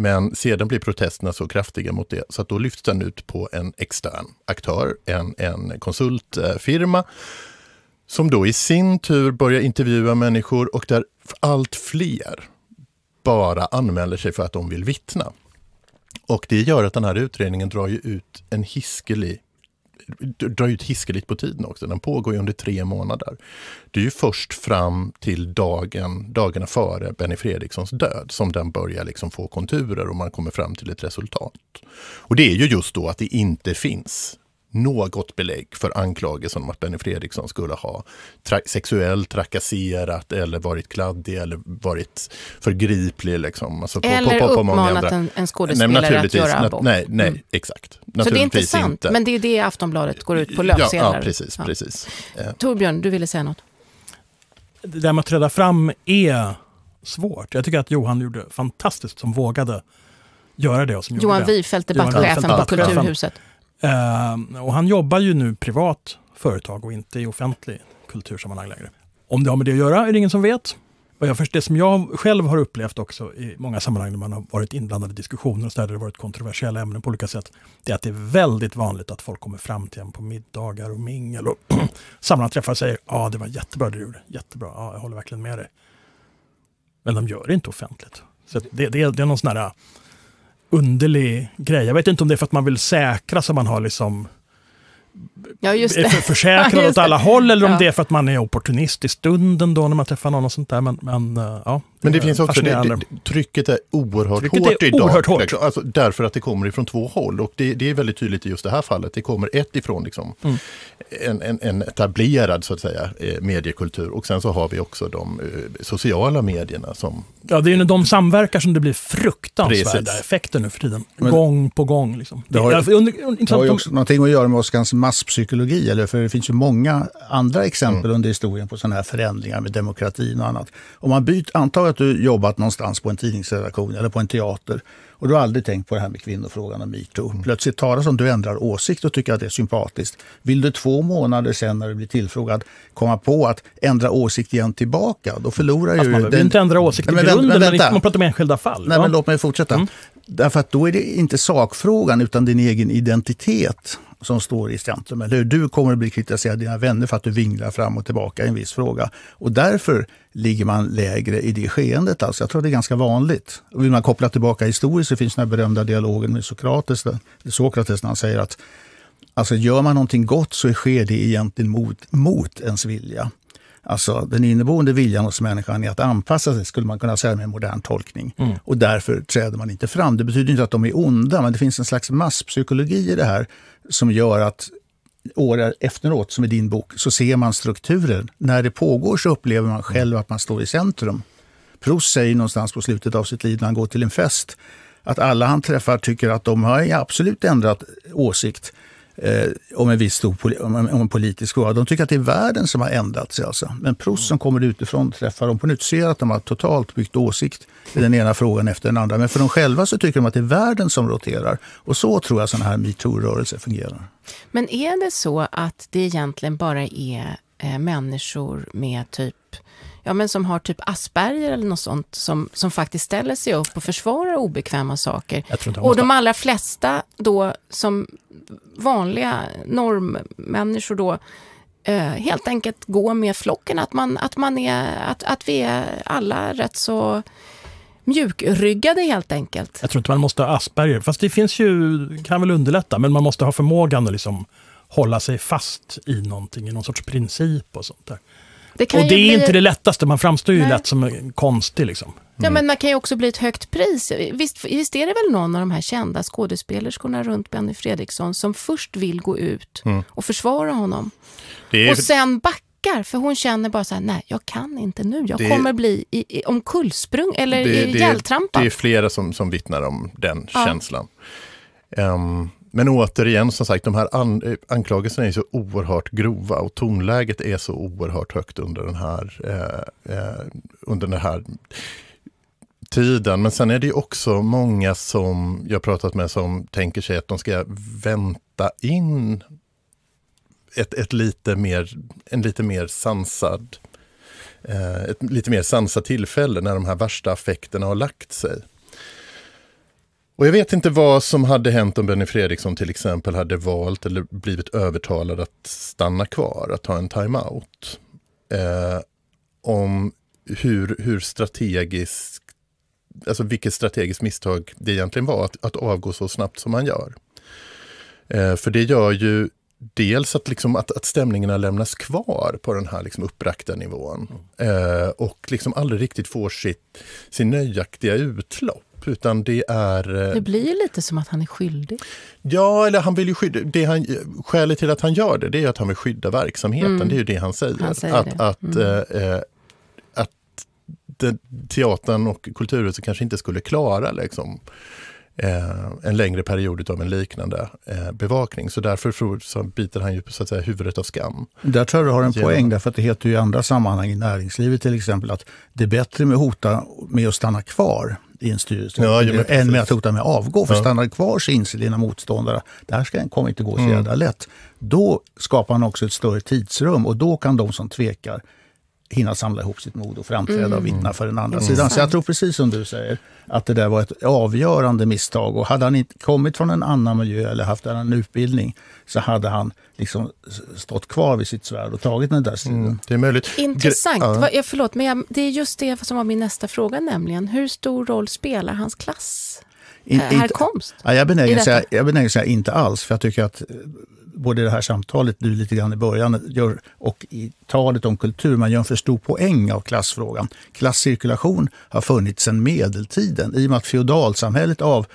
men sedan blir protesterna så kraftiga mot det så att då lyfts den ut på en extern aktör, en, en konsultfirma som då i sin tur börjar intervjua människor och där allt fler bara anmäler sig för att de vill vittna. Och det gör att den här utredningen drar ju ut en hiskelig drar ju hiskeligt på tiden också. Den pågår ju under tre månader. Det är ju först fram till dagen, dagarna före Benny Fredrikssons död som den börjar liksom få konturer och man kommer fram till ett resultat. Och det är ju just då att det inte finns något belägg för anklagelsen om att Benny Fredriksson skulle ha tra sexuellt trakasserat eller varit kladdig eller varit förgriplig. Liksom. Alltså på, eller på, på, på uppmanat en, en skådespelare nej, att göra abort. Nej, nej mm. exakt. Så det är inte sant, inte. men det är det Aftonbladet går ut på löpsedlar. Ja, ja, precis. Ja. precis. Eh. Torbjörn, du ville säga något? Det där med att träda fram är svårt. Jag tycker att Johan gjorde fantastiskt som vågade göra det. Och som Johan Wifelt, debattchefen på Kulturhuset. Eh, och han jobbar ju nu privat företag och inte i offentlig kultursammanhang längre. Om det har med det att göra är det ingen som vet. jag först, det som jag själv har upplevt också i många sammanhang när man har varit inblandad i diskussioner och så där, där det varit kontroversiella ämnen på olika sätt, det är att det är väldigt vanligt att folk kommer fram till en på middagar och mingel och [CLEARS THROAT] samlanträffar och säger ja, ah, det var jättebra det du gjorde, jättebra, ja, jag håller verkligen med dig. Men de gör det inte offentligt. Så det, det, det är någon sån här underlig grej. Jag vet inte om det är för att man vill säkra så man har liksom ja, [LAUGHS] försäkrad ja, åt alla håll eller om det är för att man är opportunist i stunden då när man träffar någon och sånt där. Men, men, eh, ja, men det, finns också, det, det, trycket är oerhört trycket hårt är oerhört idag. Hårt. Liksom. Alltså, därför att det kommer ifrån två håll och det, det, är väldigt tydligt i just det här fallet. Det kommer ett ifrån liksom, mm. en, en, en, etablerad så att säga, eh, mediekultur och sen så har vi också de eh, sociala medierna som... Ja, det är när de samverkar som det blir fruktansvärda effekter nu för tiden. Men, gång på gång. Liksom. Det, har ju, det har ju också någonting att göra med Oskars mass rättspsykologi, eller för det finns ju många andra exempel mm. under historien på sådana här förändringar med demokratin och annat. Om man byter, antar att du jobbat någonstans på en tidningsredaktion eller på en teater och du har aldrig tänkt på det här med kvinnofrågan och metoo. Mm. Plötsligt talas om att du ändrar åsikt och tycker att det är sympatiskt. Vill du två månader sen när du blir tillfrågad komma på att ändra åsikt igen tillbaka, då förlorar alltså, ju... Man behöver den... inte ändra åsikt i grunden, men, vänta. man pratar om enskilda fall. Nej, va? men låt mig fortsätta. Mm. Därför att då är det inte sakfrågan utan din egen identitet som står i centrum. Eller Du kommer att bli kritiserad av dina vänner för att du vinglar fram och tillbaka i en viss fråga. Och därför ligger man lägre i det skeendet. Alltså, jag tror det är ganska vanligt. Och vill man koppla tillbaka historiskt så finns den här berömda dialogen med Sokrates, Sokrates när han säger att alltså, gör man någonting gott så sker det egentligen mot, mot ens vilja. Alltså den inneboende viljan hos människan är att anpassa sig, skulle man kunna säga med en modern tolkning. Mm. Och därför träder man inte fram. Det betyder inte att de är onda, men det finns en slags masspsykologi i det här som gör att år efteråt, som i din bok, så ser man strukturer. När det pågår så upplever man själv att man står i centrum. Proust säger någonstans på slutet av sitt liv när han går till en fest att alla han träffar tycker att de har absolut ändrat åsikt. Eh, om en viss stor om en, om en politisk fråga. De tycker att det är världen som har ändrat sig. Alltså. Men proffs som kommer utifrån träffar dem på nytt, ser att de har totalt bytt åsikt i den ena frågan efter den andra. Men för dem själva så tycker de att det är världen som roterar. Och så tror jag sådana här metoo rörelser fungerar. Men är det så att det egentligen bara är eh, människor med typ ja, men som har typ Asperger eller något sånt, som, som faktiskt ställer sig upp och försvarar obekväma saker. Och de allra flesta då, som vanliga normmänniskor då, eh, helt enkelt går med flocken, att, man, att, man är, att, att vi är alla rätt så mjukryggade helt enkelt. Jag tror inte man måste ha Asperger, fast det finns ju, kan väl underlätta, men man måste ha förmågan att liksom hålla sig fast i någonting, i någon sorts princip och sånt där. Det och det är bli... inte det lättaste, man framstår ju Nej. lätt som konstig. Liksom. Mm. Ja, men man kan ju också bli ett högt pris. Visst, visst är det väl någon av de här kända skådespelerskorna runt Benny Fredriksson som först vill gå ut mm. och försvara honom är... och sen backa för hon känner bara så här, nej, jag kan inte nu. Jag det, kommer bli i, i, omkullsprung eller ihjältrampad. Det, det, det är flera som, som vittnar om den ja. känslan. Um, men återigen, som sagt, de här an anklagelserna är så oerhört grova och tonläget är så oerhört högt under den här, eh, eh under den här tiden. Men sen är det också många som jag pratat med som tänker sig att de ska vänta in ett, ett lite mer, en lite mer sansad, eh, ett lite mer sansat tillfälle när de här värsta affekterna har lagt sig. Och jag vet inte vad som hade hänt om Benny Fredriksson till exempel hade valt eller blivit övertalad att stanna kvar, att ta en timeout. Eh, om hur, hur strategisk, alltså vilket strategiskt misstag det egentligen var att, att avgå så snabbt som han gör. Eh, för det gör ju dels att, liksom att, att stämningarna lämnas kvar på den här liksom upprakta nivån mm. eh, och liksom aldrig riktigt får sitt, sin nöjaktiga utlopp utan det är... Eh, det blir lite som att han är skyldig. Ja, eller han vill ju skydda... Det han, skälet till att han gör det, det är att han vill skydda verksamheten. Mm. Det är ju det han säger. Han säger att, att, mm. eh, eh att teatern och kulturhuset kanske inte skulle klara liksom, eh, en längre period av en liknande eh, bevakning. Så därför så, biter han ju så att säga, huvudet av skam. Där tror jag du har en Genom. poäng, därför att det heter ju i andra sammanhang i näringslivet till exempel att det är bättre med hota med att stanna kvar i en styrelse. Ja, ja, än med att hota med att avgå. För ja. stannar kvar så inser dina motståndare det här ska, kommer inte gå så mm. jävla lätt. Då skapar man också ett större tidsrum och då kan de som tvekar hinna samla ihop sitt mod och framträda mm. och vittna för den andra mm. sidan. Så jag tror precis som du säger att det där var ett avgörande misstag. Och hade han inte kommit från en annan miljö eller haft en annan utbildning så hade han liksom stått kvar vid sitt svärd och tagit den där striden. Mm. det är möjligt. Intressant. Ja. förlåt, men jag, det är just det som var min nästa fråga nämligen. Hur stor roll spelar hans klass? In, eh, härkomst? Ja, jag benägen att säga inte alls, för jag tycker att eh, både i det här samtalet nu lite grann i början gör, och i talet om kultur, man gör en för stor poäng av klassfrågan. Klasscirkulation har funnits sedan medeltiden. I och med att feodalsamhället av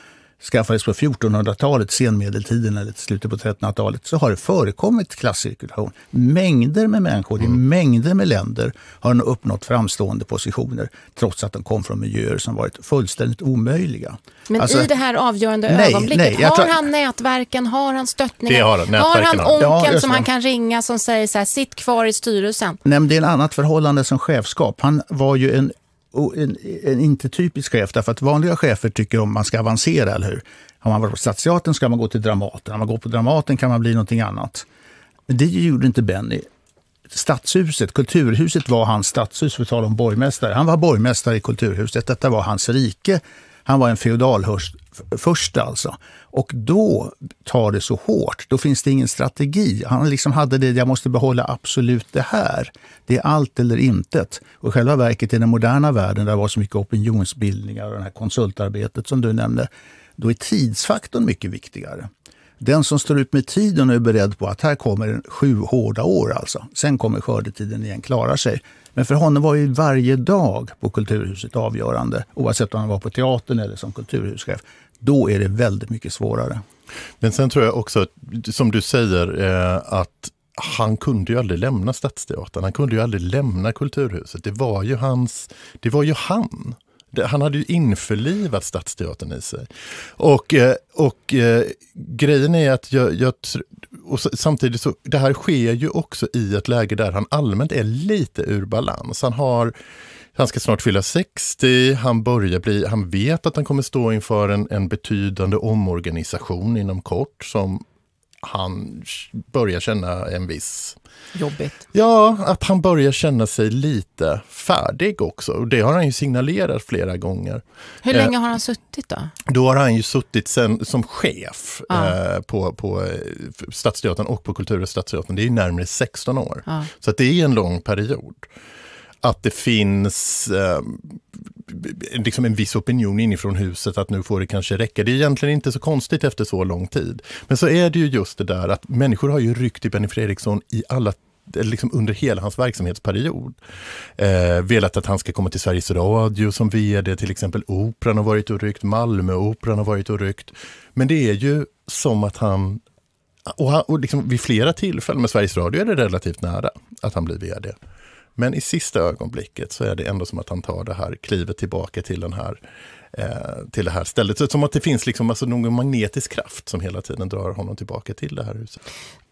skaffades på 1400-talet, senmedeltiden eller slutet på 1300-talet, så har det förekommit klasscirkulation. Mängder med människor i mm. mängder med länder har uppnått framstående positioner trots att de kom från miljöer som varit fullständigt omöjliga. Men alltså, i det här avgörande nej, ögonblicket, nej, har han nätverken, har han stöttningen, har, han, har han onkeln ja, som han kan ringa som säger så här, sitt kvar i styrelsen? Nej, det är ett annat förhållande som chefskap. Han var ju en en, en inte typisk chef, därför att vanliga chefer tycker om man ska avancera, eller hur? Har man varit på Stadsteatern ska man gå till Dramaten, om man går på Dramaten kan man bli någonting annat. Men det gjorde inte Benny. Stadshuset, Kulturhuset var hans stadshus, för tal om borgmästare. Han var borgmästare i Kulturhuset, detta var hans rike. Han var en feodalhurst först alltså. Och då tar det så hårt. Då finns det ingen strategi. Han liksom hade det, jag måste behålla absolut det här. Det är allt eller intet. Och i själva verket i den moderna världen, där det var så mycket opinionsbildningar och det här konsultarbetet som du nämnde, då är tidsfaktorn mycket viktigare. Den som står ut med tiden och är beredd på att här kommer sju hårda år, alltså. sen kommer skördetiden igen, klarar sig. Men för honom var ju varje dag på Kulturhuset avgörande, oavsett om han var på teatern eller som kulturhuschef. Då är det väldigt mycket svårare. Men sen tror jag också, som du säger, eh, att han kunde ju aldrig lämna Stadsteatern, han kunde ju aldrig lämna Kulturhuset. Det var ju hans, det var ju han han hade ju införlivat Stadsteatern i sig. Och, eh, och eh, grejen är att jag, jag och samtidigt så, det här sker ju också i ett läge där han allmänt är lite ur balans. Han har han ska snart fylla 60, han börjar bli, han vet att han kommer stå inför en, en betydande omorganisation inom kort som han börjar känna en viss... Jobbigt. Ja, att han börjar känna sig lite färdig också. Och det har han ju signalerat flera gånger. Hur länge eh, har han suttit då? Då har han ju suttit sen, som chef ah. eh, på, på eh, Stadsteatern och på Kultur och Stadsteatern. Det är ju närmare 16 år. Ah. Så det är en lång period att det finns eh, liksom en viss opinion inifrån huset att nu får det kanske räcka. Det är egentligen inte så konstigt efter så lång tid. Men så är det ju just det där att människor har ju ryckt i Benny Fredriksson i alla liksom under hela hans verksamhetsperiod. Eh, velat att han ska komma till Sveriges Radio som vd, till exempel Operan har varit och ryckt, Malmöoperan har varit och ryckt. Men det är ju som att han och, han, och liksom vid flera tillfällen med Sveriges Radio är det relativt nära att han blir vd. Men i sista ögonblicket så är det ändå som att han tar det här klivet tillbaka till, den här, eh, till det här stället. Så som att det finns liksom alltså någon magnetisk kraft som hela tiden drar honom tillbaka till det här huset.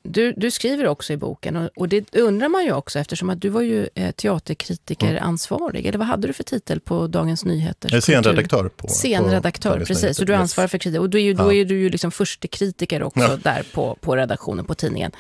Du, du skriver också i boken, och, och det undrar man ju också eftersom att du var ju eh, teaterkritikeransvarig. Mm. Eller vad hade du för titel på Dagens Nyheter? Jag är scenredaktör på Scenredaktör, på precis. Så du ansvarar för kritiker, Och då är, ju, då är du ju liksom förste kritiker också ja. där på, på redaktionen på tidningen.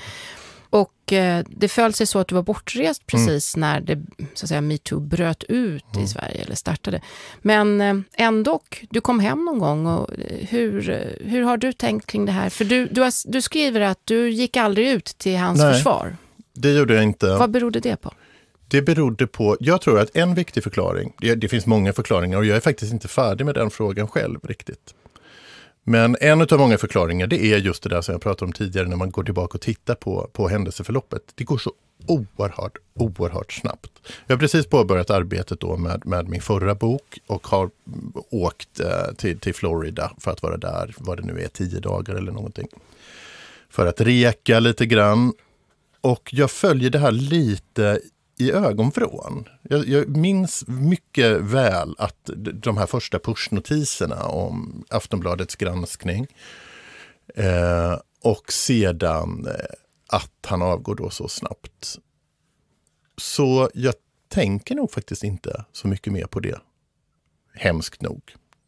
Och eh, det föll sig så att du var bortrest mm. precis mm. när det, så att säga, metoo bröt ut mm. i Sverige, eller startade. Men eh, ändå, du kom hem någon gång. Och eh, hur, eh, hur har du tänkt kring det här? För du, du, har, du skriver att du gick aldrig ut till hans Nej, försvar. det gjorde jag inte. Vad berodde det på? Det berodde på, jag tror att en viktig förklaring, det, det finns många förklaringar och jag är faktiskt inte färdig med den frågan själv riktigt. Men en av många förklaringar det är just det där som jag pratade om tidigare när man går tillbaka och tittar på, på händelseförloppet. Det går så oerhört, oerhört snabbt. Jag har precis påbörjat arbetet då med, med min förra bok och har åkt eh, till, till Florida för att vara där, vad det nu är, tio dagar eller någonting. För att reka lite grann. Och jag följer det här lite i ögonvrån. Jag, jag, minns mycket väl att de här första pushnotiserna om Aftonbladets granskning eh, och sedan eh, att han avgår då så snabbt. Så jag tänker nog faktiskt inte så mycket mer på det. Hemskt nog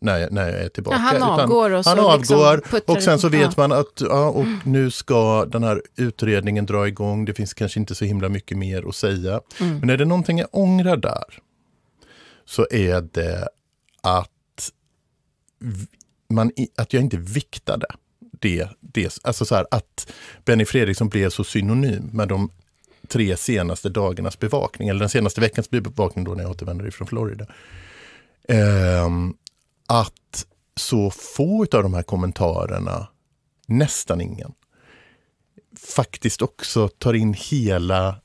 när jag, när jag är tillbaka. Ja, han avgår, och, han liksom avgår liksom och sen så vet man att ja, och nu ska den här utredningen dra igång. Det finns kanske inte så himla mycket mer att säga. Mm. Men är det någonting jag ångrar där så är det att, man, att jag inte viktade det. det alltså så här, att Benny Fredriksson blev så synonym med de tre senaste dagarnas bevakning, eller den senaste veckans bevakning då när jag återvänder ifrån Florida. Um, att så få av de här kommentarerna, nästan ingen, faktiskt också tar in hela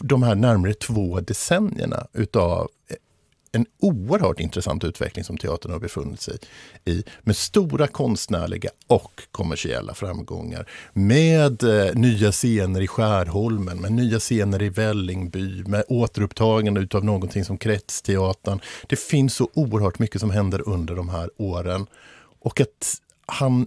de här närmare två decennierna utav en oerhört intressant utveckling som teatern har befunnit sig i. Med stora konstnärliga och kommersiella framgångar. Med eh, nya scener i Skärholmen, med nya scener i Vällingby, med återupptagande av någonting som Kretsteatern. Det finns så oerhört mycket som händer under de här åren. Och att, han,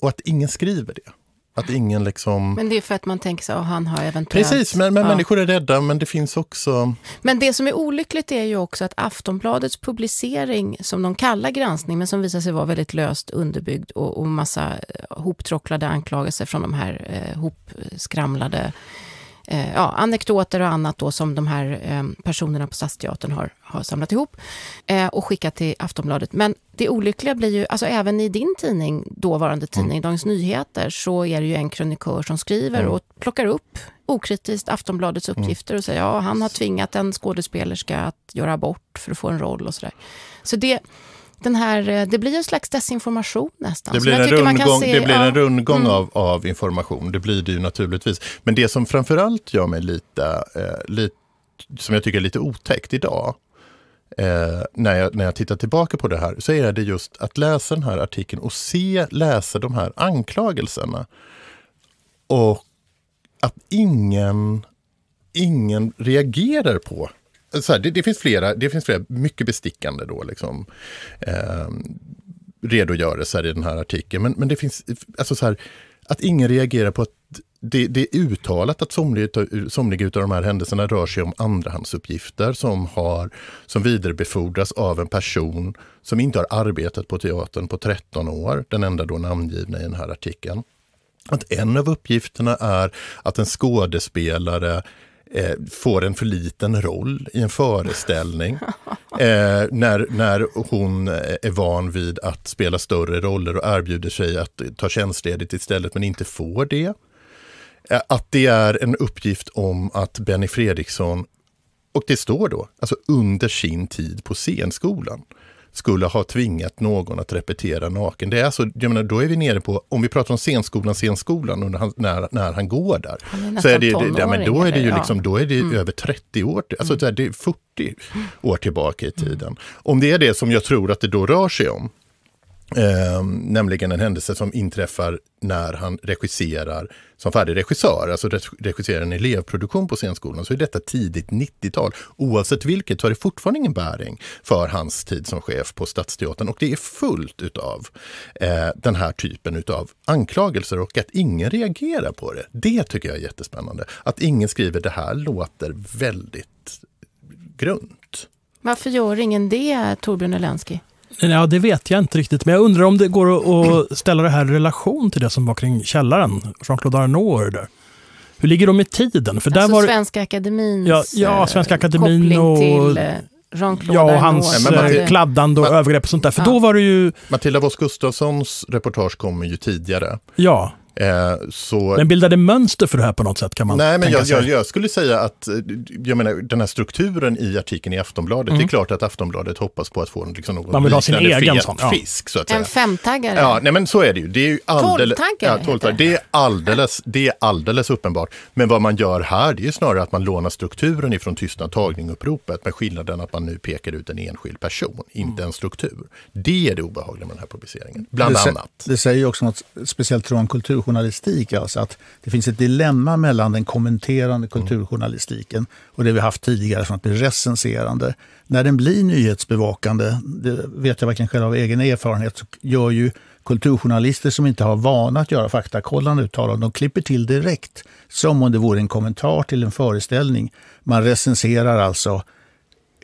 och att ingen skriver det. Att ingen liksom... Men det är för att man tänker så, han har eventuellt... Precis, men, men ja. människor är rädda, men det finns också... Men det som är olyckligt är ju också att Aftonbladets publicering, som de kallar granskning, men som visar sig vara väldigt löst underbyggd och, och massa eh, hoptrocklade anklagelser från de här eh, hopskramlade eh, ja, anekdoter och annat då som de här eh, personerna på Stadsteatern har, har samlat ihop eh, och skickat till Aftonbladet. Men det olyckliga blir ju, alltså även i din tidning, dåvarande mm. tidning, mm. Dagens Nyheter, så är det ju en krönikör som skriver mm. och plockar upp okritiskt Aftonbladets mm. uppgifter och säger ja, han har tvingat en skådespelerska att göra abort för att få en roll och sådär. Så det den här, eh, det blir en slags desinformation nästan. Det blir en rundgång, se, blir ja, en rundgång mm. av, av information, det blir det ju naturligtvis. Men det som framförallt gör mig lite, eh, lite som jag tycker är lite otäckt idag, eh, när, jag, när jag tittar tillbaka på det här, så är det just att läsa den här artikeln och se, läsa de här anklagelserna. Och att ingen, ingen reagerar på så här, det, det, finns flera, det finns flera mycket bestickande då liksom, eh, redogörelser i den här artikeln. Men, men det finns, alltså så här, att ingen reagerar på att det, det, är uttalat att somliga, somliga av de här händelserna rör sig om andrahandsuppgifter som, har, som vidarebefordras av en person som inte har arbetat på teatern på 13 år, den enda då namngivna i den här artikeln. Att en av uppgifterna är att en skådespelare eh, får en för liten roll i en föreställning. Eh, när, när hon är van vid att spela större roller och erbjuder sig att ta tjänstledigt istället men inte får det. Eh, att det är en uppgift om att Benny Fredriksson, och det står då, alltså under sin tid på scenskolan, skulle ha tvingat någon att repetera naken. Det är alltså, jag menar, då är vi nere på, om vi pratar om scenskolan, scenskolan, under han, när, när han går där. Han är så då är det ju liksom, då är det mm. över 30 år, alltså mm. det är 40 år tillbaka i mm. tiden. Om det är det som jag tror att det då rör sig om, Eh, nämligen en händelse som inträffar när han regisserar som färdig regissör, alltså regisserar en elevproduktion på scenskolan, så är detta tidigt 90-tal. Oavsett vilket så har det fortfarande ingen bäring för hans tid som chef på Stadsteatern och det är fullt utav eh, den här typen av anklagelser och att ingen reagerar på det. Det tycker jag är jättespännande. Att ingen skriver det här låter väldigt grunt. Varför gör ingen det, Torbjörn Elensky? Ja, det vet jag inte riktigt, men jag undrar om det går att ställa det här i relation till det som var kring källaren, Jean-Claude Arnault där. Hur ligger de i tiden? För där alltså var... Svenska Akademins ja, ja, eh, Svenska Akademin koppling och... till eh, Jean-Claude Ja, och hans Arnault. Eh, kladdande och Ma övergrepp och sånt där. För ja. då var det ju... Matilda Voss Gustafssons reportage kommer ju tidigare. Ja. Eh, så... Den bildade mönster för det här på något sätt kan man Nej, men jag, jag, jag, skulle säga att eh, jag menar, den här strukturen i artikeln i Aftonbladet, mm. det är mm. klart att Aftonbladet hoppas på att få en, liksom, någon man vill ha sin egen sån, ja. fisk. Så att säga. En femtaggare? Ja, nej, men så är det ju. Det är ju alldeles, ja, tolvtaggare? Det. det, är alldeles, det är alldeles uppenbart. Men vad man gör här, det är snarare att man lånar strukturen ifrån tystnad tagning-uppropet med skillnaden att man nu pekar ut en enskild person, inte mm. en struktur. Det är det obehagliga med den här publiceringen, bland det annat. Det säger ju också något speciellt om kultur kulturjournalistik. Alltså att det finns ett dilemma mellan den kommenterande mm. kulturjournalistiken och det vi haft tidigare från att bli recenserande. När den blir nyhetsbevakande, det vet jag verkligen själv av egen erfarenhet, så gör ju kulturjournalister som inte har vana att göra faktakollande uttalanden, de klipper till direkt som om det vore en kommentar till en föreställning. Man recenserar alltså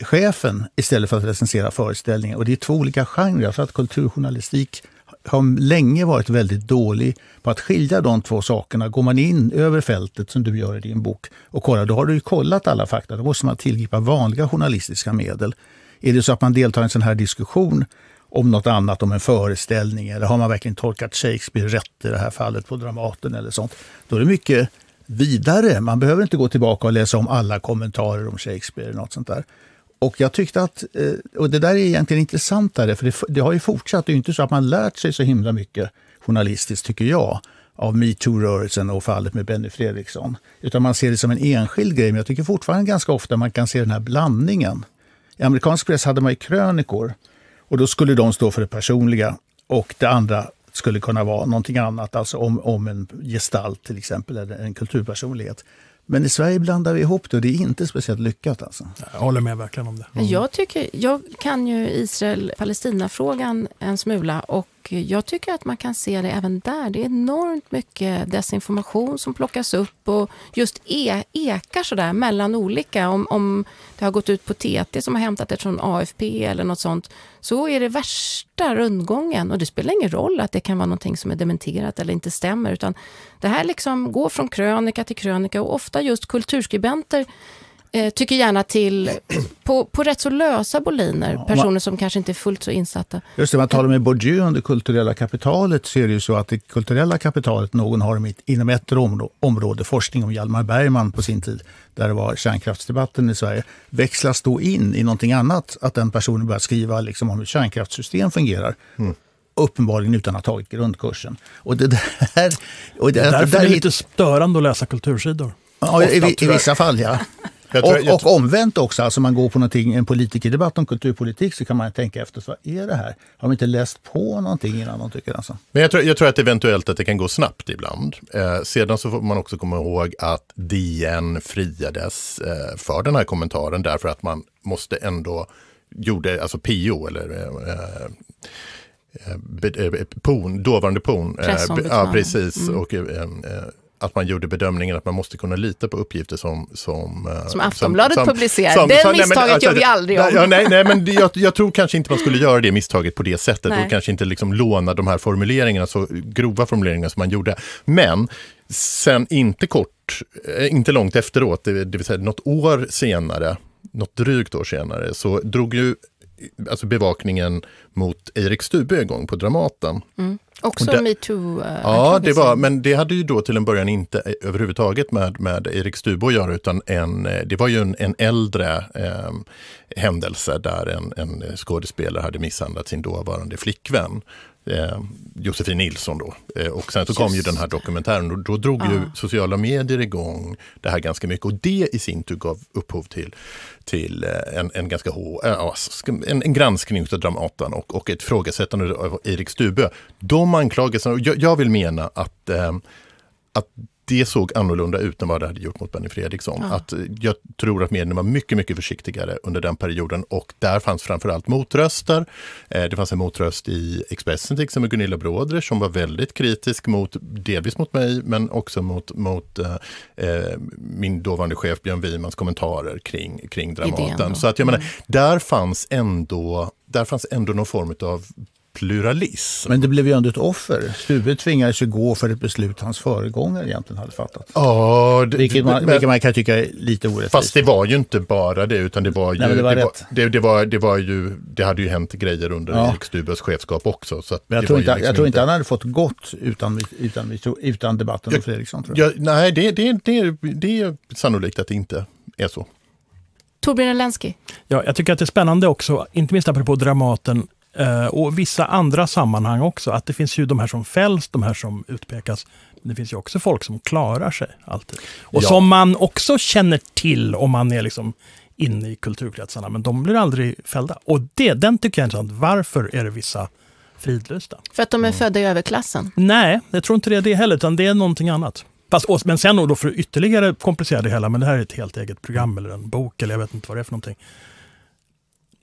chefen istället för att recensera föreställningen. Och det är två olika genrer. Jag att kulturjournalistik har länge varit väldigt dålig på att skilja de två sakerna. Går man in över fältet som du gör i din bok och kollar, då har du ju kollat alla fakta. Då måste man tillgripa vanliga journalistiska medel. Är det så att man deltar i en sån här diskussion om något annat, om en föreställning, eller har man verkligen tolkat Shakespeare rätt i det här fallet på Dramaten eller sånt, då är det mycket vidare. Man behöver inte gå tillbaka och läsa om alla kommentarer om Shakespeare. eller Något sånt där. Och jag tyckte att, eh, och det där är egentligen intressantare, för det, det, har ju fortsatt. Det är ju inte så att man lärt sig så himla mycket journalistiskt, tycker jag, av metoo-rörelsen och fallet med Benny Fredriksson. Utan man ser det som en enskild grej, men jag tycker fortfarande ganska ofta man kan se den här blandningen. I amerikansk press hade man ju krönikor, och då skulle de stå för det personliga. Och det andra skulle kunna vara någonting annat, alltså om, om en gestalt till exempel, eller en kulturpersonlighet. Men i Sverige blandar vi ihop det och det är inte speciellt lyckat. Alltså. Jag håller med verkligen om det. Mm. Jag, tycker, jag kan ju Israel-Palestina-frågan en smula och och jag tycker att man kan se det även där. Det är enormt mycket desinformation som plockas upp och just e ekar sådär mellan olika. Om, om det har gått ut på TT som har hämtat det från AFP eller något sånt, så är det värsta rundgången. Och det spelar ingen roll att det kan vara någonting som är dementerat eller inte stämmer, utan det här liksom går från krönika till krönika och ofta just kulturskribenter eh, tycker gärna till, [CLEARS THROAT] på, på rätt så lösa boliner, ja, personer man, som kanske inte är fullt så insatta. Just det, man talar med Bourdieu om det kulturella kapitalet, så är det ju så att det kulturella kapitalet, någon har inom ett område, forskning om Hjalmar Bergman på sin tid, där det var kärnkraftsdebatten i Sverige, växlas då in i någonting annat, att den personen börjar skriva liksom om hur kärnkraftssystem fungerar. Mm uppenbarligen utan att ha tagit grundkursen. Och det där, och det, Därför där, är det lite störande att läsa kultursidor. Ja, Ofta, i, i, vissa fall, ja. [LAUGHS] Jag tror, och, jag och omvänt också, alltså man går på någonting, en politikerdebatt om kulturpolitik så kan man tänka efter, vad är det här? Har de inte läst på någonting innan de tycker alltså? Men jag tror, jag tror att eventuellt att det kan gå snabbt ibland. Eh, sedan så får man också komma ihåg att DN friades eh, för den här kommentaren därför att man måste ändå gjorde, alltså PO eller eh, eh, eh, eh, eh Porn, dåvarande PON, eh, ja, precis, mm. och eh, att man gjorde bedömningen att man måste kunna lita på uppgifter som... Som, eh, som Aftonbladet som, som, publicerar. Som, det misstaget nej, men, alltså, gör vi aldrig om. Ja, nej, nej, men jag, jag, tror kanske inte man skulle [LAUGHS] göra det misstaget på det sättet nej. och kanske inte liksom låna de här formuleringarna, så grova formuleringar som man gjorde. Men sen inte kort, eh, inte långt efteråt, det, det vill säga något år senare, något drygt år senare, så drog ju alltså bevakningen mot Erik Stube igång på Dramaten. Mm. Också metoo? Äh, eh, ja, det var, men det hade ju då till en början inte eh, överhuvudtaget med, med Erik Stube att göra, utan en, eh, det var ju en, en äldre eh, händelse där en, en skådespelare hade misshandlat sin dåvarande flickvän eh, Josefin Nilsson då. Eh, och sen så kom Just. ju den här dokumentären och då drog ah. ju sociala medier igång det här ganska mycket. Och det i sin tur gav upphov till, till eh, en, en ganska hår, eh, en, en granskning av Dramaten och, och ett frågasättande av Erik Stubö. De anklagelserna, jag, jag vill mena att, eh, att det såg annorlunda ut än vad det hade gjort mot Benny Fredriksson. Ja. Att eh, jag tror att medierna var mycket, mycket försiktigare under den perioden och där fanns framförallt motröster. Eh, det fanns en motröst i Expressen till exempel, Gunilla Bråder, som var väldigt kritisk mot, delvis mot mig, men också mot, mot eh, eh min dåvarande chef Björn Wimans kommentarer kring, kring Dramaten. Så att jag menar, mm. där fanns ändå där fanns ändå någon form av pluralism. Men det blev ju ändå ett offer. Stube tvingades ju gå för ett beslut hans föregångare egentligen hade fattat. Ja, det, vilket, man, men, vilket man kan tycka är lite orättvist. Fast det var ju inte bara det, utan det var ju... Nej, det, var det, var, det, det, var, det var ju... Det hade ju hänt grejer under ja. Erik chefskap också. Så men jag, liksom tror inte, liksom jag tror inte han hade fått gått utan, utan, utan debatten jag, med Fredriksson. Tror jag. Jag, nej, det, det, det, det är sannolikt att det inte är så. Torbjörn Elensky? Ja, jag tycker att det är spännande också, inte minst apropå Dramaten, Eh, och vissa andra sammanhang också. Att det finns ju de här som fälls, de här som utpekas. Men det finns ju också folk som klarar sig alltid. Och ja. som man också känner till om man är liksom inne i kulturkretsarna, men de blir aldrig fällda. Och det, den tycker jag är intressant. Varför är det vissa fridlysta? För att de är mm. födda i överklassen? Nej, jag tror inte det är det heller, utan det är någonting annat. Fast, och, men sen då för att ytterligare komplicera det hela, men det här är ett helt eget program eller en bok eller jag vet inte vad det är för någonting.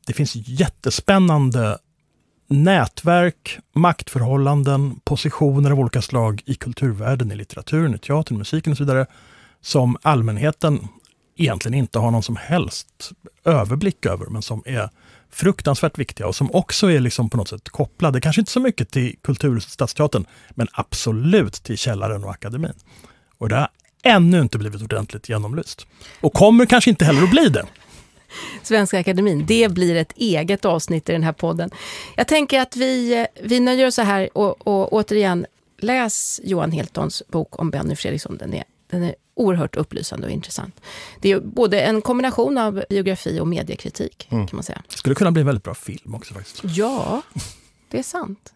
Det finns jättespännande nätverk, maktförhållanden, positioner av olika slag i kulturvärlden, i litteraturen, i teatern, musiken och så vidare, som allmänheten egentligen inte har någon som helst överblick över, men som är fruktansvärt viktiga och som också är liksom på något sätt kopplade, kanske inte så mycket till Kulturhuset Stadsteatern, men absolut till Källaren och Akademin. Och det har ännu inte blivit ordentligt genomlyst. Och kommer kanske inte heller att bli det. Svenska Akademin. Det blir ett eget avsnitt i den här podden. Jag tänker att vi, eh, vi nöjer oss här och, och återigen, läs Johan Hiltons bok om Benny Fredriksson. Den är, den är oerhört upplysande och intressant. Det är både en kombination av biografi och mediekritik. Mm. kan man säga. Det skulle kunna bli en väldigt bra film också. faktiskt. Ja, det är sant.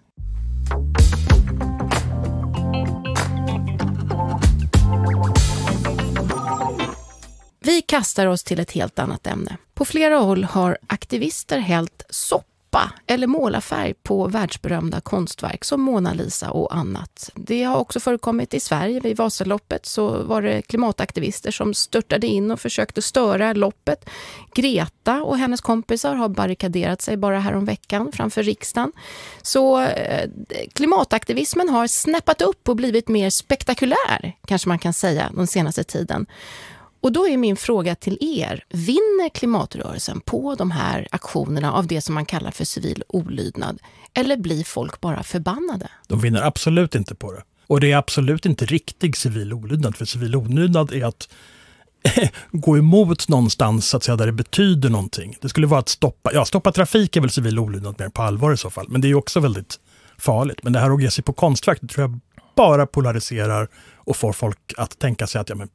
Vi kastar oss till ett helt annat ämne. På flera håll har aktivister hällt soppa eller målarfärg på världsberömda konstverk som Mona Lisa och annat. Det har också förekommit i Sverige. Vid Vasaloppet så var det klimataktivister som störtade in och försökte störa loppet. Greta och hennes kompisar har barrikaderat sig bara häromveckan framför riksdagen. Så eh, klimataktivismen har snäppat upp och blivit mer spektakulär, kanske man kan säga, den senaste tiden. Och då är min fråga till er, vinner klimatrörelsen på de här aktionerna av det som man kallar för civil olydnad? Eller blir folk bara förbannade? De vinner absolut inte på det. Och det är absolut inte riktig civil olydnad, för civil olydnad är att [LAUGHS] gå emot någonstans så att säga, där det betyder någonting. Det skulle vara att stoppa, ja stoppa trafik är väl civil olydnad mer på allvar i så fall, men det är också väldigt farligt. Men det här att ge sig på konstverk, det tror jag bara polariserar och får folk att tänka sig att ja, men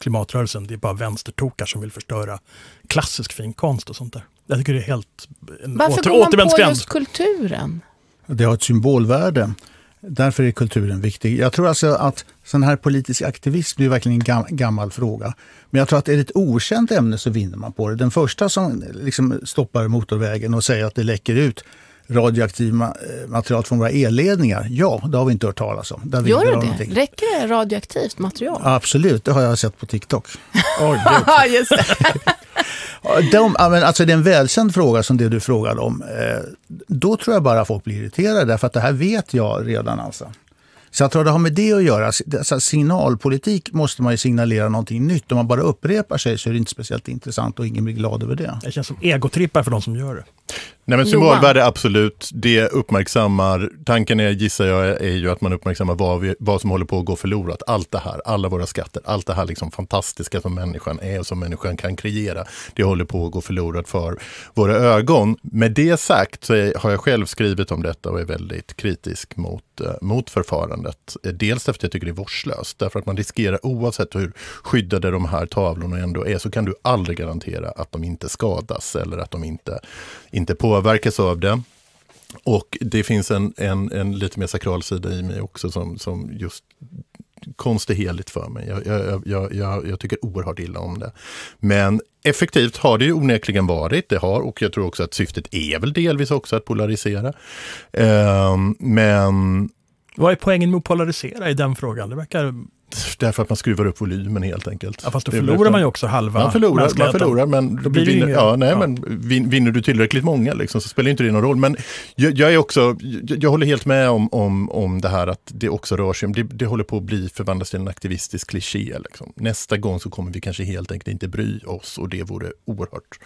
klimatrörelsen. Det är bara vänstertokar som vill förstöra klassisk fin konst och sånt där. Jag tycker det är helt en Varför åter, går man på just kulturen? Det har ett symbolvärde. Därför är kulturen viktig. Jag tror alltså att sån här politisk aktivism är verkligen en gam gammal fråga. Men jag tror att är det ett okänt ämne så vinner man på det. Den första som liksom stoppar motorvägen och säger att det läcker ut, radioaktiva eh, material från våra elledningar? Ja, det har vi inte hört talas om. Där Gör det någonting. Räcker det radioaktivt material? Absolut, det har jag sett på TikTok. [LAUGHS] Oh, Just det. De, alltså det är en välkänd fråga som det du frågade om. Eh, då tror jag bara folk blir irriterade, därför att det här vet jag redan. Alltså. Så jag tror det har med det att göra. Så signalpolitik måste man ju signalera någonting nytt. Om man bara upprepar sig så är det inte speciellt intressant och ingen blir glad över det. Det känns som egotrippar för de som gör det. Nej men symbolvärde absolut, det uppmärksammar, tanken är gissar jag är ju att man uppmärksammar vad, vi, vad som håller på att gå förlorat. Allt det här, alla våra skatter, allt det här liksom fantastiska som människan är och som människan kan kreera, det håller på att gå förlorat för våra ögon. Med det sagt så är, har jag själv skrivit om detta och är väldigt kritisk mot, eh, mot förfarandet. Eh, dels därför att jag tycker det är vårdslöst, därför att man riskerar oavsett hur skyddade de här tavlorna ändå är så kan du aldrig garantera att de inte skadas eller att de inte inte påverkas av det. Och det finns en, en, en lite mer sakral sida i mig också som, som just konst är heligt för mig. Jag, jag, jag, jag, tycker oerhört illa om det. Men effektivt har det ju onekligen varit. Det har, och jag tror också att syftet är väl delvis också att polarisera. Ehm, men... Vad är poängen med att polarisera i den frågan? Det verkar Därför att man skruvar upp volymen helt enkelt. Ja, fast då förlorar det, man ju också halva Man förlorar, man förlorar men, då blir vinner, ja, nej, ja. men vinner du tillräckligt många liksom, så spelar inte det någon roll. Men jag, jag är också, jag, jag, håller helt med om, om, om det här att det också rör sig om, det, det håller på att bli förvandlas till en aktivistisk kliché. Liksom. Nästa gång så kommer vi kanske helt enkelt inte bry oss och det vore oerhört,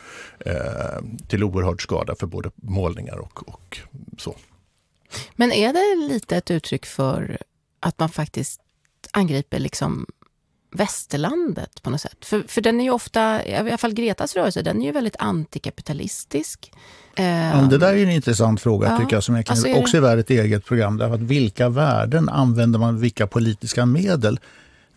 eh, till oerhörd skada för både målningar och, och så. Men är det lite ett uttryck för att man faktiskt angriper liksom västerlandet på något sätt. För, för den är ju ofta, i alla fall Gretas rörelse, den är ju väldigt antikapitalistisk. Ja, det ehm, där är en intressant fråga ja, tycker jag som alltså är också är värd ett eget program. Därför att vilka värden använder man, vilka politiska medel?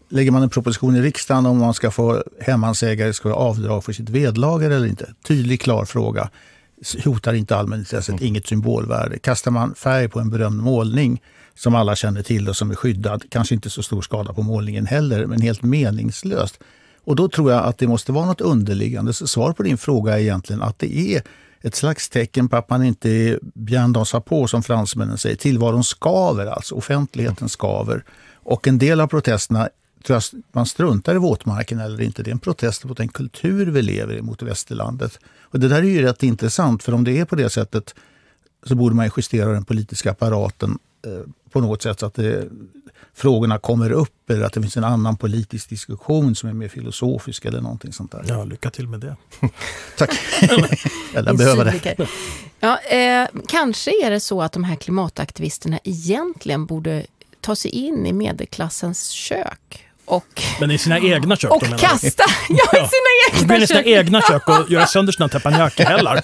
Lägger man en proposition i riksdagen om man ska få hemmansägare ska få avdrag för sitt vedlager eller inte? Tydlig, klar fråga. Hotar inte allmänintresset, mm. inget symbolvärde. Kastar man färg på en berömd målning som alla känner till och som är skyddad. Kanske inte så stor skada på målningen heller, men helt meningslöst. Och då tror jag att det måste vara något underliggande. Så svar på din fråga är egentligen att det är ett slags tecken på att man inte är bjandasar på, som fransmännen säger. Tillvaron skaver alltså, offentligheten skaver. Och en del av protesterna man struntar i våtmarken eller inte. Det är en protest mot den kultur vi lever i, mot västerlandet. Och det där är ju rätt intressant, för om det är på det sättet så borde man justera den politiska apparaten eh, på något sätt så att det, frågorna kommer upp eller att det finns en annan politisk diskussion som är mer filosofisk eller någonting sånt där. Ja, lycka till med det. [LAUGHS] Tack. jag [LAUGHS] behöver det. Ja, eh, kanske är det så att de här klimataktivisterna egentligen borde ta sig in i medelklassens kök och, men i sina egna kök? Och kasta! [LAUGHS] Ja, i sina egna kök. I sina egna kök och göra sönder sina teppanyakihällar.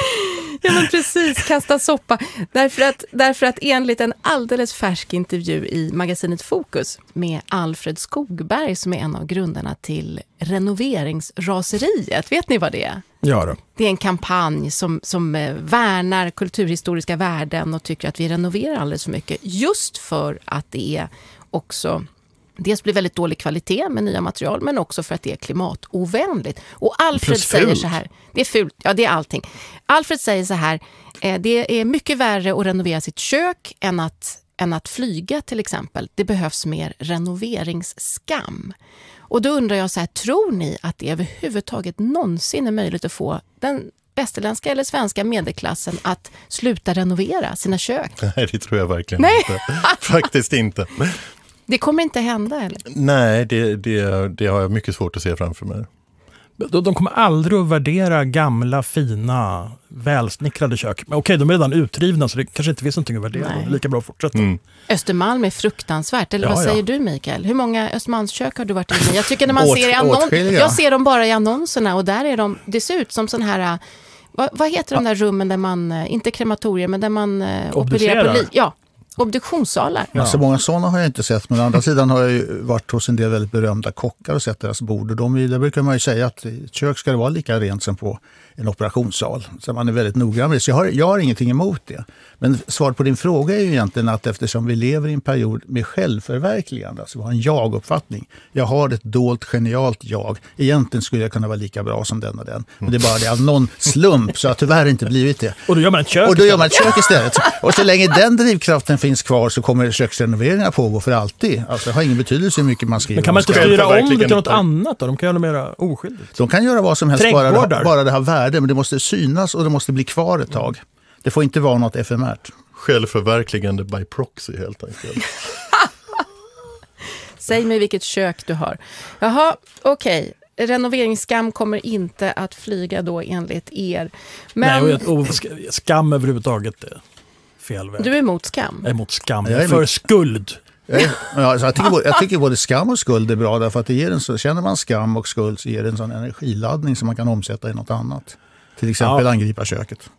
[LAUGHS] ja, men precis. Kasta soppa. Därför att, därför att enligt en alldeles färsk intervju i magasinet Fokus med Alfred Skogberg, som är en av grundarna till renoveringsraseriet. Vet ni vad det är? Ja då. Det är en kampanj som, som eh, värnar kulturhistoriska värden och tycker att vi renoverar alldeles för mycket, just för att det är också dels blir väldigt dålig kvalitet med nya material, men också för att det är klimatovänligt. Och Alfred säger så här, det är fult, ja det är allting. Alfred säger så här, eh, det är mycket värre att renovera sitt kök än att, än att flyga till exempel. Det behövs mer renoveringsskam. Och då undrar jag så här, tror ni att det överhuvudtaget någonsin är möjligt att få den västerländska eller svenska medelklassen att sluta renovera sina kök? [LAUGHS] Nej, det tror jag verkligen Nej. inte. Faktiskt inte. Det kommer inte hända eller? Nej, det, det, det har jag mycket svårt att se framför mig. De kommer aldrig att värdera gamla, fina, välsnickrade kök. Men okej, de är redan utrivna, så det kanske inte finns någonting att värdera. Nej. Lika bra att fortsätta. Mm. Östermalm är fruktansvärt, eller ja, vad säger ja. du Mikael? Hur många Östermalmskök har du varit inne i? Jag tycker när man ser i annons... Jag ser dem bara i annonserna och där är de... Det ser ut som sådana här... Äh, vad, vad heter de där rummen där man, äh, inte krematorier, men där man Obducerar. Äh, opererar på liv? Ja, obduktionssalar. Ja. Så alltså, många sådana har jag inte sett, men å andra sidan har jag varit hos en del väldigt berömda kockar och sett deras bord. Och de, där brukar man ju säga att i ett kök ska det vara lika rent som på en operationssal. Så man är väldigt noggrann med det. Så jag har, jag har ingenting emot det. Men svaret på din fråga är ju egentligen att eftersom vi lever i en period med självförverkligande, alltså vi har en jag-uppfattning. Jag har ett dolt genialt jag. Egentligen skulle jag kunna vara lika bra som den och den. Men det är bara det av någon slump så har tyvärr inte blivit det. Och då gör man ett kök Och då gör man ett kök istället. Och så länge den drivkraften finns kvar så kommer köksrenoveringar pågå för alltid. Alltså det har ingen betydelse hur mycket man skriver. Men kan man inte styra om det till något annat då? De kan göra det mera oskyldigt. De kan göra vad som helst bara det, bara det har värde värde, men det måste synas och det måste bli kvar ett tag. Det får inte vara något efemärt. Självförverkligande by proxy helt enkelt. [LAUGHS] Säg mig vilket kök du har. Jaha, okej. Okay renoveringsskam kommer inte att flyga då enligt er. Men... Nej, skam överhuvudtaget är fel väg. Du är emot skam? Jag är emot skam. Jag är för skuld. Jag, alltså, jag, tycker både, jag [LAUGHS] tycker både skam och skuld är bra, därför att det ger en, så, känner man skam och skuld så ger det en sån energiladdning som man kan omsätta i något annat. Till exempel ja. angripa köket.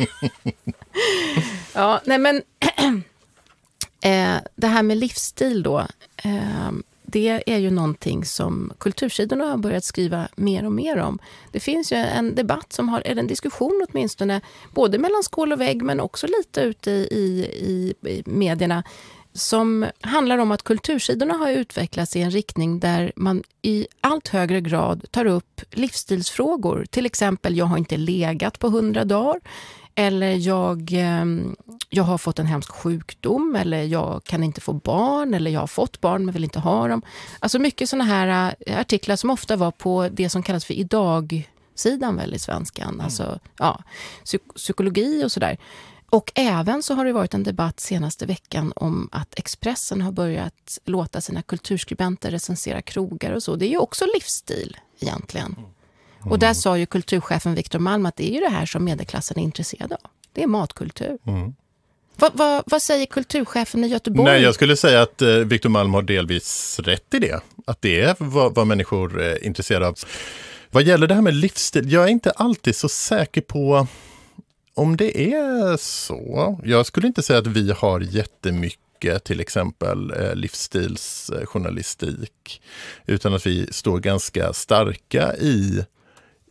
[LAUGHS] ja, nej men [CLEARS THROAT] eh, det här med livsstil då. Eh, det är ju någonting som kultursidorna har börjat skriva mer och mer om. Det finns ju en debatt, som har, eller en diskussion åtminstone, både mellan skål och vägg men också lite ute i, i, i medierna som handlar om att kultursidorna har utvecklats i en riktning där man i allt högre grad tar upp livsstilsfrågor. Till exempel, jag har inte legat på hundra dagar. Eller jag, ehm, jag har fått en hemsk sjukdom, eller jag kan inte få barn, eller jag har fått barn men vill inte ha dem. Alltså mycket sådana här eh, artiklar som ofta var på det som kallas för idag-sidan väl i svenskan, mm. alltså ja, psykologi och sådär. Och även så har det varit en debatt senaste veckan om att Expressen har börjat låta sina kulturskribenter recensera krogar och så. Det är ju också livsstil egentligen. Mm. Och mm. där sa ju kulturchefen Viktor Malm att det är ju det här som medelklassen är intresserad av. Det är matkultur. Mm. Va, va, vad säger kulturchefen i Göteborg? Nej, jag skulle säga att eh, Viktor Malm har delvis rätt i det. Att det är vad, vad människor eh, är intresserade av. Vad gäller det här med livsstil, jag är inte alltid så säker på om det är så, jag skulle inte säga att vi har jättemycket till exempel eh, livsstilsjournalistik, utan att vi står ganska starka i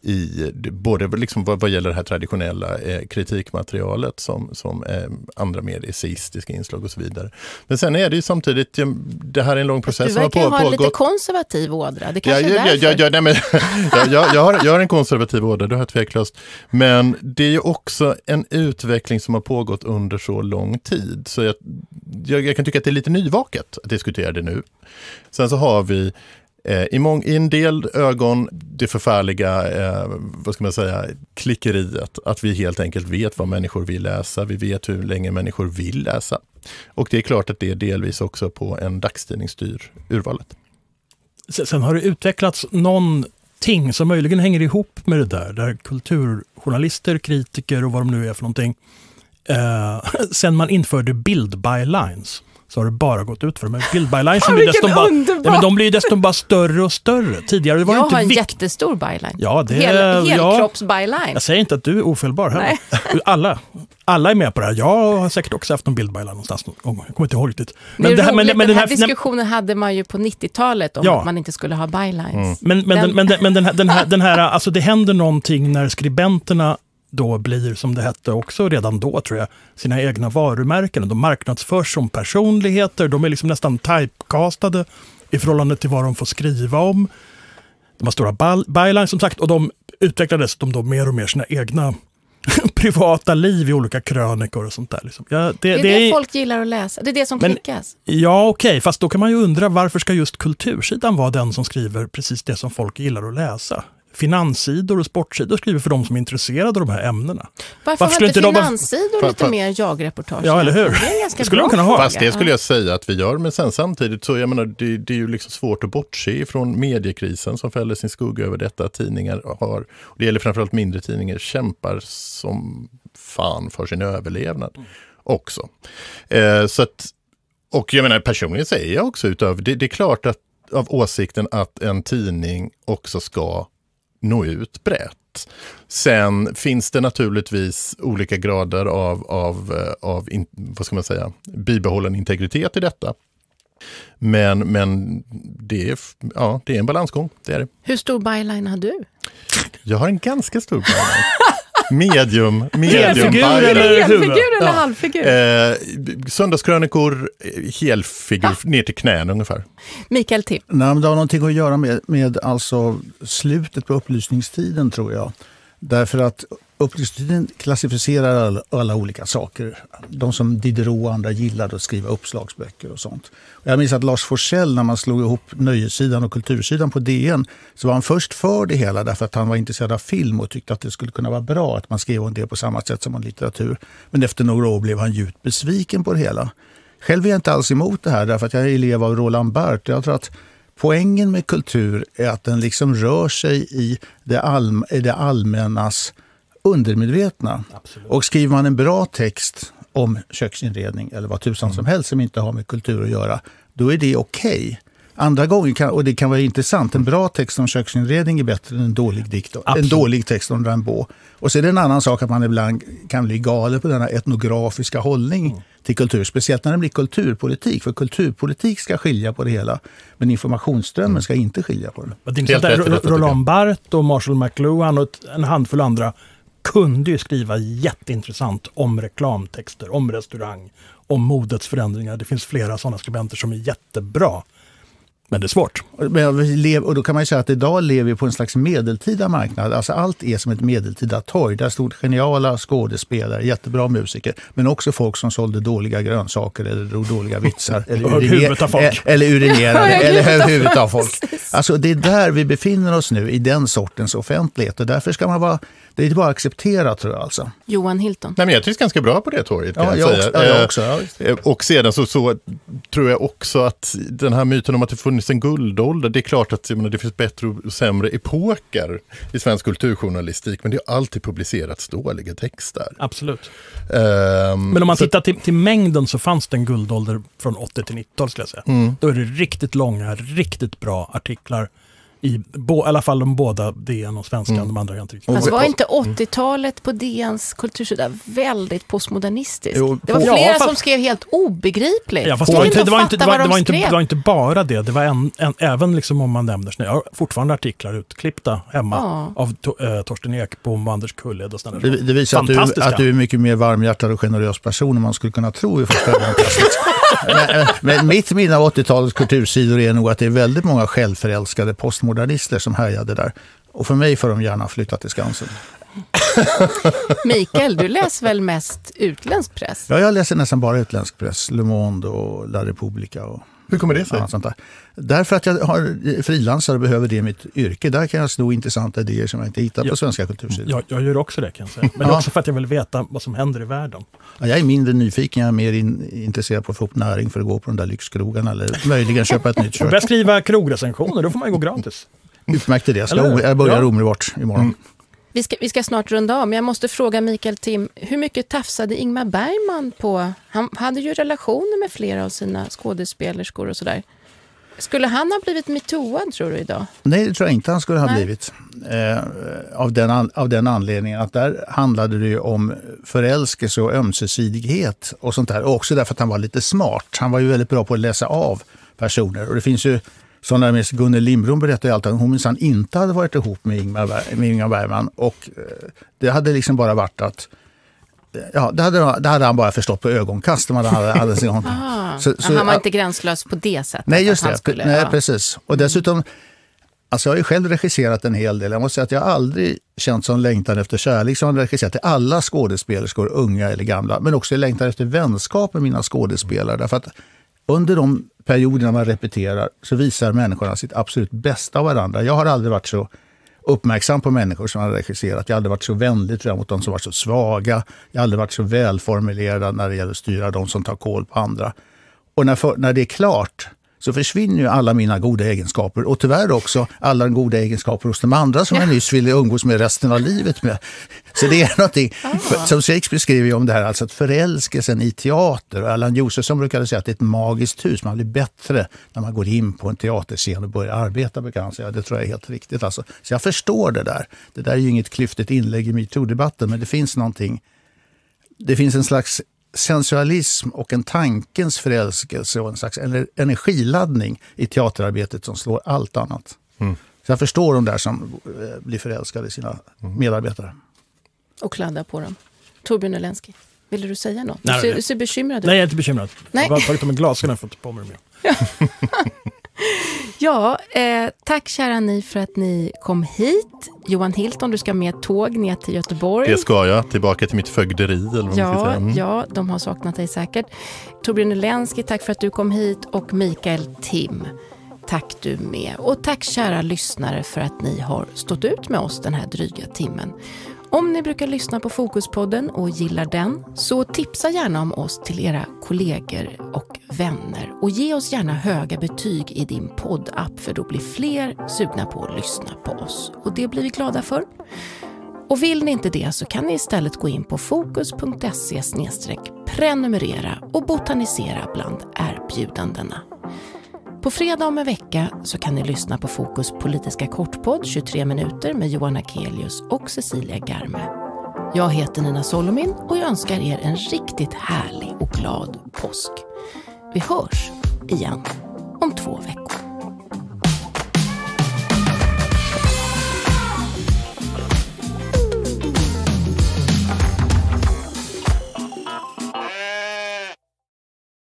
i både liksom vad, vad gäller det här traditionella eh, kritikmaterialet som, som eh, andra mer eseistiska inslag och så vidare. Men sen är det ju samtidigt, det här är en lång process. Du verkar som har på, ha en lite konservativ ådra, det kanske ja, är ja, ja, nej, men, [LAUGHS] jag, jag, jag, har, jag har en konservativ ådra, det har jag tveklöst. Men det är ju också en utveckling som har pågått under så lång tid. Så jag, jag, jag kan tycka att det är lite nyvaket att diskutera det nu. Sen så har vi Eh, I, mång, I en del ögon det förfärliga, eh, vad ska man säga, klickeriet. Att vi helt enkelt vet vad människor vill läsa. Vi vet hur länge människor vill läsa. Och det är klart att det är delvis också på en dagstidning styr urvalet. Sen har det utvecklats någonting som möjligen hänger ihop med det där, där kulturjournalister, kritiker och vad de nu är för någonting, eh, [LAUGHS] sen man införde bild-bylines så har det bara gått ut för dem. Bildbyline [LAUGHS] som blir desto, bara, nej, men de blir desto bara större och större. Tidigare var jag inte har en jättestor byline. Ja, det, Hel, Helkropps-byline. Ja, jag säger inte att du är ofelbar heller. [LAUGHS] Alla, alla är med på det här. Jag har säkert också haft någon bildbyline någonstans någon gång. Jag kommer inte ihåg riktigt. Men, men, det här, men, men den, här, den här diskussionen hade man ju på 90-talet om ja. att man inte skulle ha bylines. Mm. Men, men, den, men, den, men den här, den här, den här, alltså det händer någonting när skribenterna då blir, som det hette också redan då, tror jag, sina egna varumärken. De marknadsförs som personligheter, de är liksom nästan typecastade i förhållande till vad de får skriva om. De har stora bylines som sagt och de utvecklar dessutom då mer och mer sina egna [LAUGHS] privata liv i olika krönikor och sånt där. Liksom. Ja, det, det, är det, det folk gillar att läsa, det är det som men, klickas. Ja, okej, okay, fast då kan man ju undra varför ska just kultursidan vara den som skriver precis det som folk gillar att läsa? finanssidor och sportsidor skriver för de som är intresserade av de här ämnena. Varför, Varför har inte finanssidor bara... lite mer jag-reportage? Ja, eller hur? Det, det skulle de kunna ha. Fast det skulle jag säga att vi gör, men sen samtidigt så jag menar, det, det är ju liksom svårt att bortse ifrån mediekrisen som fäller sin skugga över detta. Tidningar har, och det gäller framförallt mindre tidningar, kämpar som fan för sin överlevnad också. Eh, så att, och jag menar personligen säger jag också utöver, det, det är klart att av åsikten att en tidning också ska nå ut brett. Sen finns det naturligtvis olika grader av, av, eh, av in, vad ska man säga, bibehållen integritet i detta. Men, men det, är, ja, det är en balansgång, det är det. Hur stor byline har du? Jag har en ganska stor byline. [LAUGHS] medium, [LAUGHS] medium. Helfigur eller Helfigur eller halvfigur? Eh, söndagskrönikor, eh, helfigur, ja. ner till knän ungefär. Mikael Tim? Nej, men det har någonting att göra med, med alltså slutet på upplysningstiden, tror jag. Därför att Upplysningstiden klassificerar alla, alla, olika saker. De som Diderot och andra gillade att skriva uppslagsböcker och sånt. Jag minns att Lars Forssell, när man slog ihop nöjessidan och kultursidan på DN, så var han först för det hela därför att han var intresserad av film och tyckte att det skulle kunna vara bra att man skrev om det på samma sätt som om litteratur. Men efter några år blev han djupt besviken på det hela. Själv är jag inte alls emot det här därför att jag är elev av Roland Barth. Jag tror att poängen med kultur är att den liksom rör sig i det, all, i det allmännas undermedvetna. Absolut. Och skriver man en bra text om köksinredning eller vad tusan mm. som helst som inte har med kultur att göra, då är det okej. Okay. Andra gånger, kan, och det kan vara intressant, en bra text om köksinredning är bättre än en dålig, dikt, en dålig text om Rimbaud. Och så är det en annan sak att man ibland kan bli galen på denna etnografiska hållning mm. till kultur, speciellt när det blir kulturpolitik, för kulturpolitik ska skilja på det hela, men informationsströmmen mm. ska inte skilja på det. det Roland Barthes och Marshall McLuhan och en handfull andra kunde ju skriva jätteintressant om reklamtexter, om restaurang, om modets förändringar. Det finns flera sådana skribenter som är jättebra. Men det är svårt. Och då kan man ju säga att idag lever vi på en slags medeltida marknad. Alltså allt är som ett medeltida torg. Där stod geniala skådespelare, jättebra musiker, men också folk som sålde dåliga grönsaker eller drog dåliga vitsar. [LAUGHS] Eh, eller, urinerade, eller [LAUGHS] urinerade, eller huvudet av folk. Alltså det är där vi befinner oss nu, i den sortens offentlighet. Och därför ska man vara det är inte bara att acceptera tror jag alltså. Johan Hilton. Nej, men jag trivs ganska bra på det torget kan ja, jag, jag, säga. jag också, ja, eh, eh, och sedan så, så, tror jag också att den här myten om att det funnits en guldålder, det är klart att menar, det finns bättre och sämre epoker i svensk kulturjournalistik, men det har alltid publicerats dåliga texter. Absolut. Um, men om man så, tittar till, till, mängden så fanns det en guldålder från 80 till 90-tal skulle jag säga. Mm. Då är det riktigt långa, riktigt bra artiklar i bo, i alla fall de båda, DN och Svenskan, mm. de andra jag inte riktigt. Alltså var inte 80-talet på DNs kultursida väldigt postmodernistiskt? Jo, det var flera ja, fast, som skrev helt obegripligt. Ja, fast det, var inte, det, var inte, det, det, var inte, bara det, det var en, en, även liksom om man nämner, jag har fortfarande artiklar utklippta hemma ja. av to, eh, Torsten Ekbom och Anders Kulled och sådana det, det visar att du, att du är mycket mer varmhjärtad och generös person än man skulle kunna tro i första [LAUGHS] men, men mitt minne av 80-talets kultursidor är nog att det är väldigt många självförälskade postmodernister nymodernister som härjade där. Och för mig får de gärna flytta till Skansen. [LAUGHS] Mikael, du läser väl mest utländsk press? Ja, jag läser nästan bara utländsk press. Le Monde och La Repubblica. Och hur kommer det sig? sånt där. Därför att jag har eh, frilansar och behöver det i mitt yrke. Där kan jag sno intressanta idéer som jag inte hittar på svenska kultursidor. Jag, jag, gör också det kan jag säga. Men ja. också för att jag vill veta vad som händer i världen. Ja, jag är mindre nyfiken, jag är mer in, intresserad på att få upp näring för att gå på de där lyxkrogarna eller möjligen köpa ett nytt kök. Börja skriva krogrecensioner, då får man ju gå gratis. Utmärkt idé, jag, ska, jag börjar ja. omedelbart imorgon. Mm. Vi ska, vi ska snart runda av, men jag måste fråga Mikael Tim, hur mycket tafsade Ingmar Bergman på... Han hade ju relationer med flera av sina skådespelerskor och sådär. Skulle han ha blivit metooad tror du idag? Nej, det tror jag inte han skulle ha Nej. blivit. Eh, av, den an, av den anledningen att där handlade det ju om förälskelse och ömsesidighet och sånt där. Och också därför att han var lite smart. Han var ju väldigt bra på att läsa av personer. Och det finns ju sådana med Gunnel Lindblom berättade ju alltid att hon minsann inte hade varit ihop med Ingmar, med Ingmar Bergman. Och eh, det hade liksom bara varit att eh, Ja, det hade, det hade han bara förstått på ögonkast. Man hade, hade sin [LAUGHS] så, så, han var inte gränslös på det sättet? Nej, just det. Skulle, nej, ja. precis. Och dessutom, alltså jag har ju själv regisserat en hel del. Jag måste säga att jag aldrig känt sån längtan efter kärlek som jag regisserat till alla skådespelerskor, unga eller gamla. Men också längtan efter vänskap med mina skådespelare. Därför att under de perioderna man repeterar så visar människorna sitt absolut bästa av varandra. Jag har aldrig varit så uppmärksam på människor som har regisserat. Jag har aldrig varit så vänlig mot de som varit så svaga. Jag har aldrig varit så välformulerad när det gäller att styra de som tar koll på andra. Och när, för, när det är klart, så försvinner ju alla mina goda egenskaper och tyvärr också alla goda egenskaper hos de andra som jag nyss ville umgås med resten av livet med. Så det är [LAUGHS] någonting, ah. som Shakespeare skriver om det här, alltså att förälskelsen i teater. Och Allan Josefsson brukade säga att det är ett magiskt hus, man blir bättre när man går in på en teaterscen och börjar arbeta med cancer. Ja, det tror jag är helt riktigt. Alltså. Så jag förstår det där. Det där är ju inget klyftigt inlägg i metoo-debatten, men det finns någonting det finns en slags sensualism och en tankens förälskelse och en slags energiladdning i teaterarbetet som slår allt annat. Mm. Så jag förstår de där som eh, blir förälskade i sina mm. medarbetare. Och kladdar på dem. Torbjörn Olensky, ville du säga något? Nej, du ser, du ser bekymrad ut. Nej, jag är inte bekymrad. Nej. Jag har bara tagit av mig glasögonen för att ta på mig dem. [LAUGHS] [LAUGHS] [LAUGHS] ja, eh, tack kära ni för att ni kom hit. Johan Hilton, du ska med tåg ner till Göteborg. Det ska jag, tillbaka till mitt fögderi. Eller vad ja, man mm. ja, de har saknat dig säkert. Torbjörn Ulenski, tack för att du kom hit. Och Mikael Tim, tack du med. Och tack kära lyssnare för att ni har stått ut med oss den här dryga timmen. Om ni brukar lyssna på Fokuspodden och gillar den, så tipsa gärna om oss till era kollegor och vänner. Och ge oss gärna höga betyg i din poddapp, för då blir fler sugna på att lyssna på oss. Och det blir vi glada för. Och vill ni inte det så kan ni istället gå in på fokus.se prenumerera och botanisera bland erbjudandena. På fredag om en vecka så kan ni lyssna på Fokus politiska kortpodd 23 minuter med Johan Akelius och Cecilia Garme. Jag heter Nina Solomin och jag önskar er en riktigt härlig och glad påsk. Vi hörs igen om två veckor.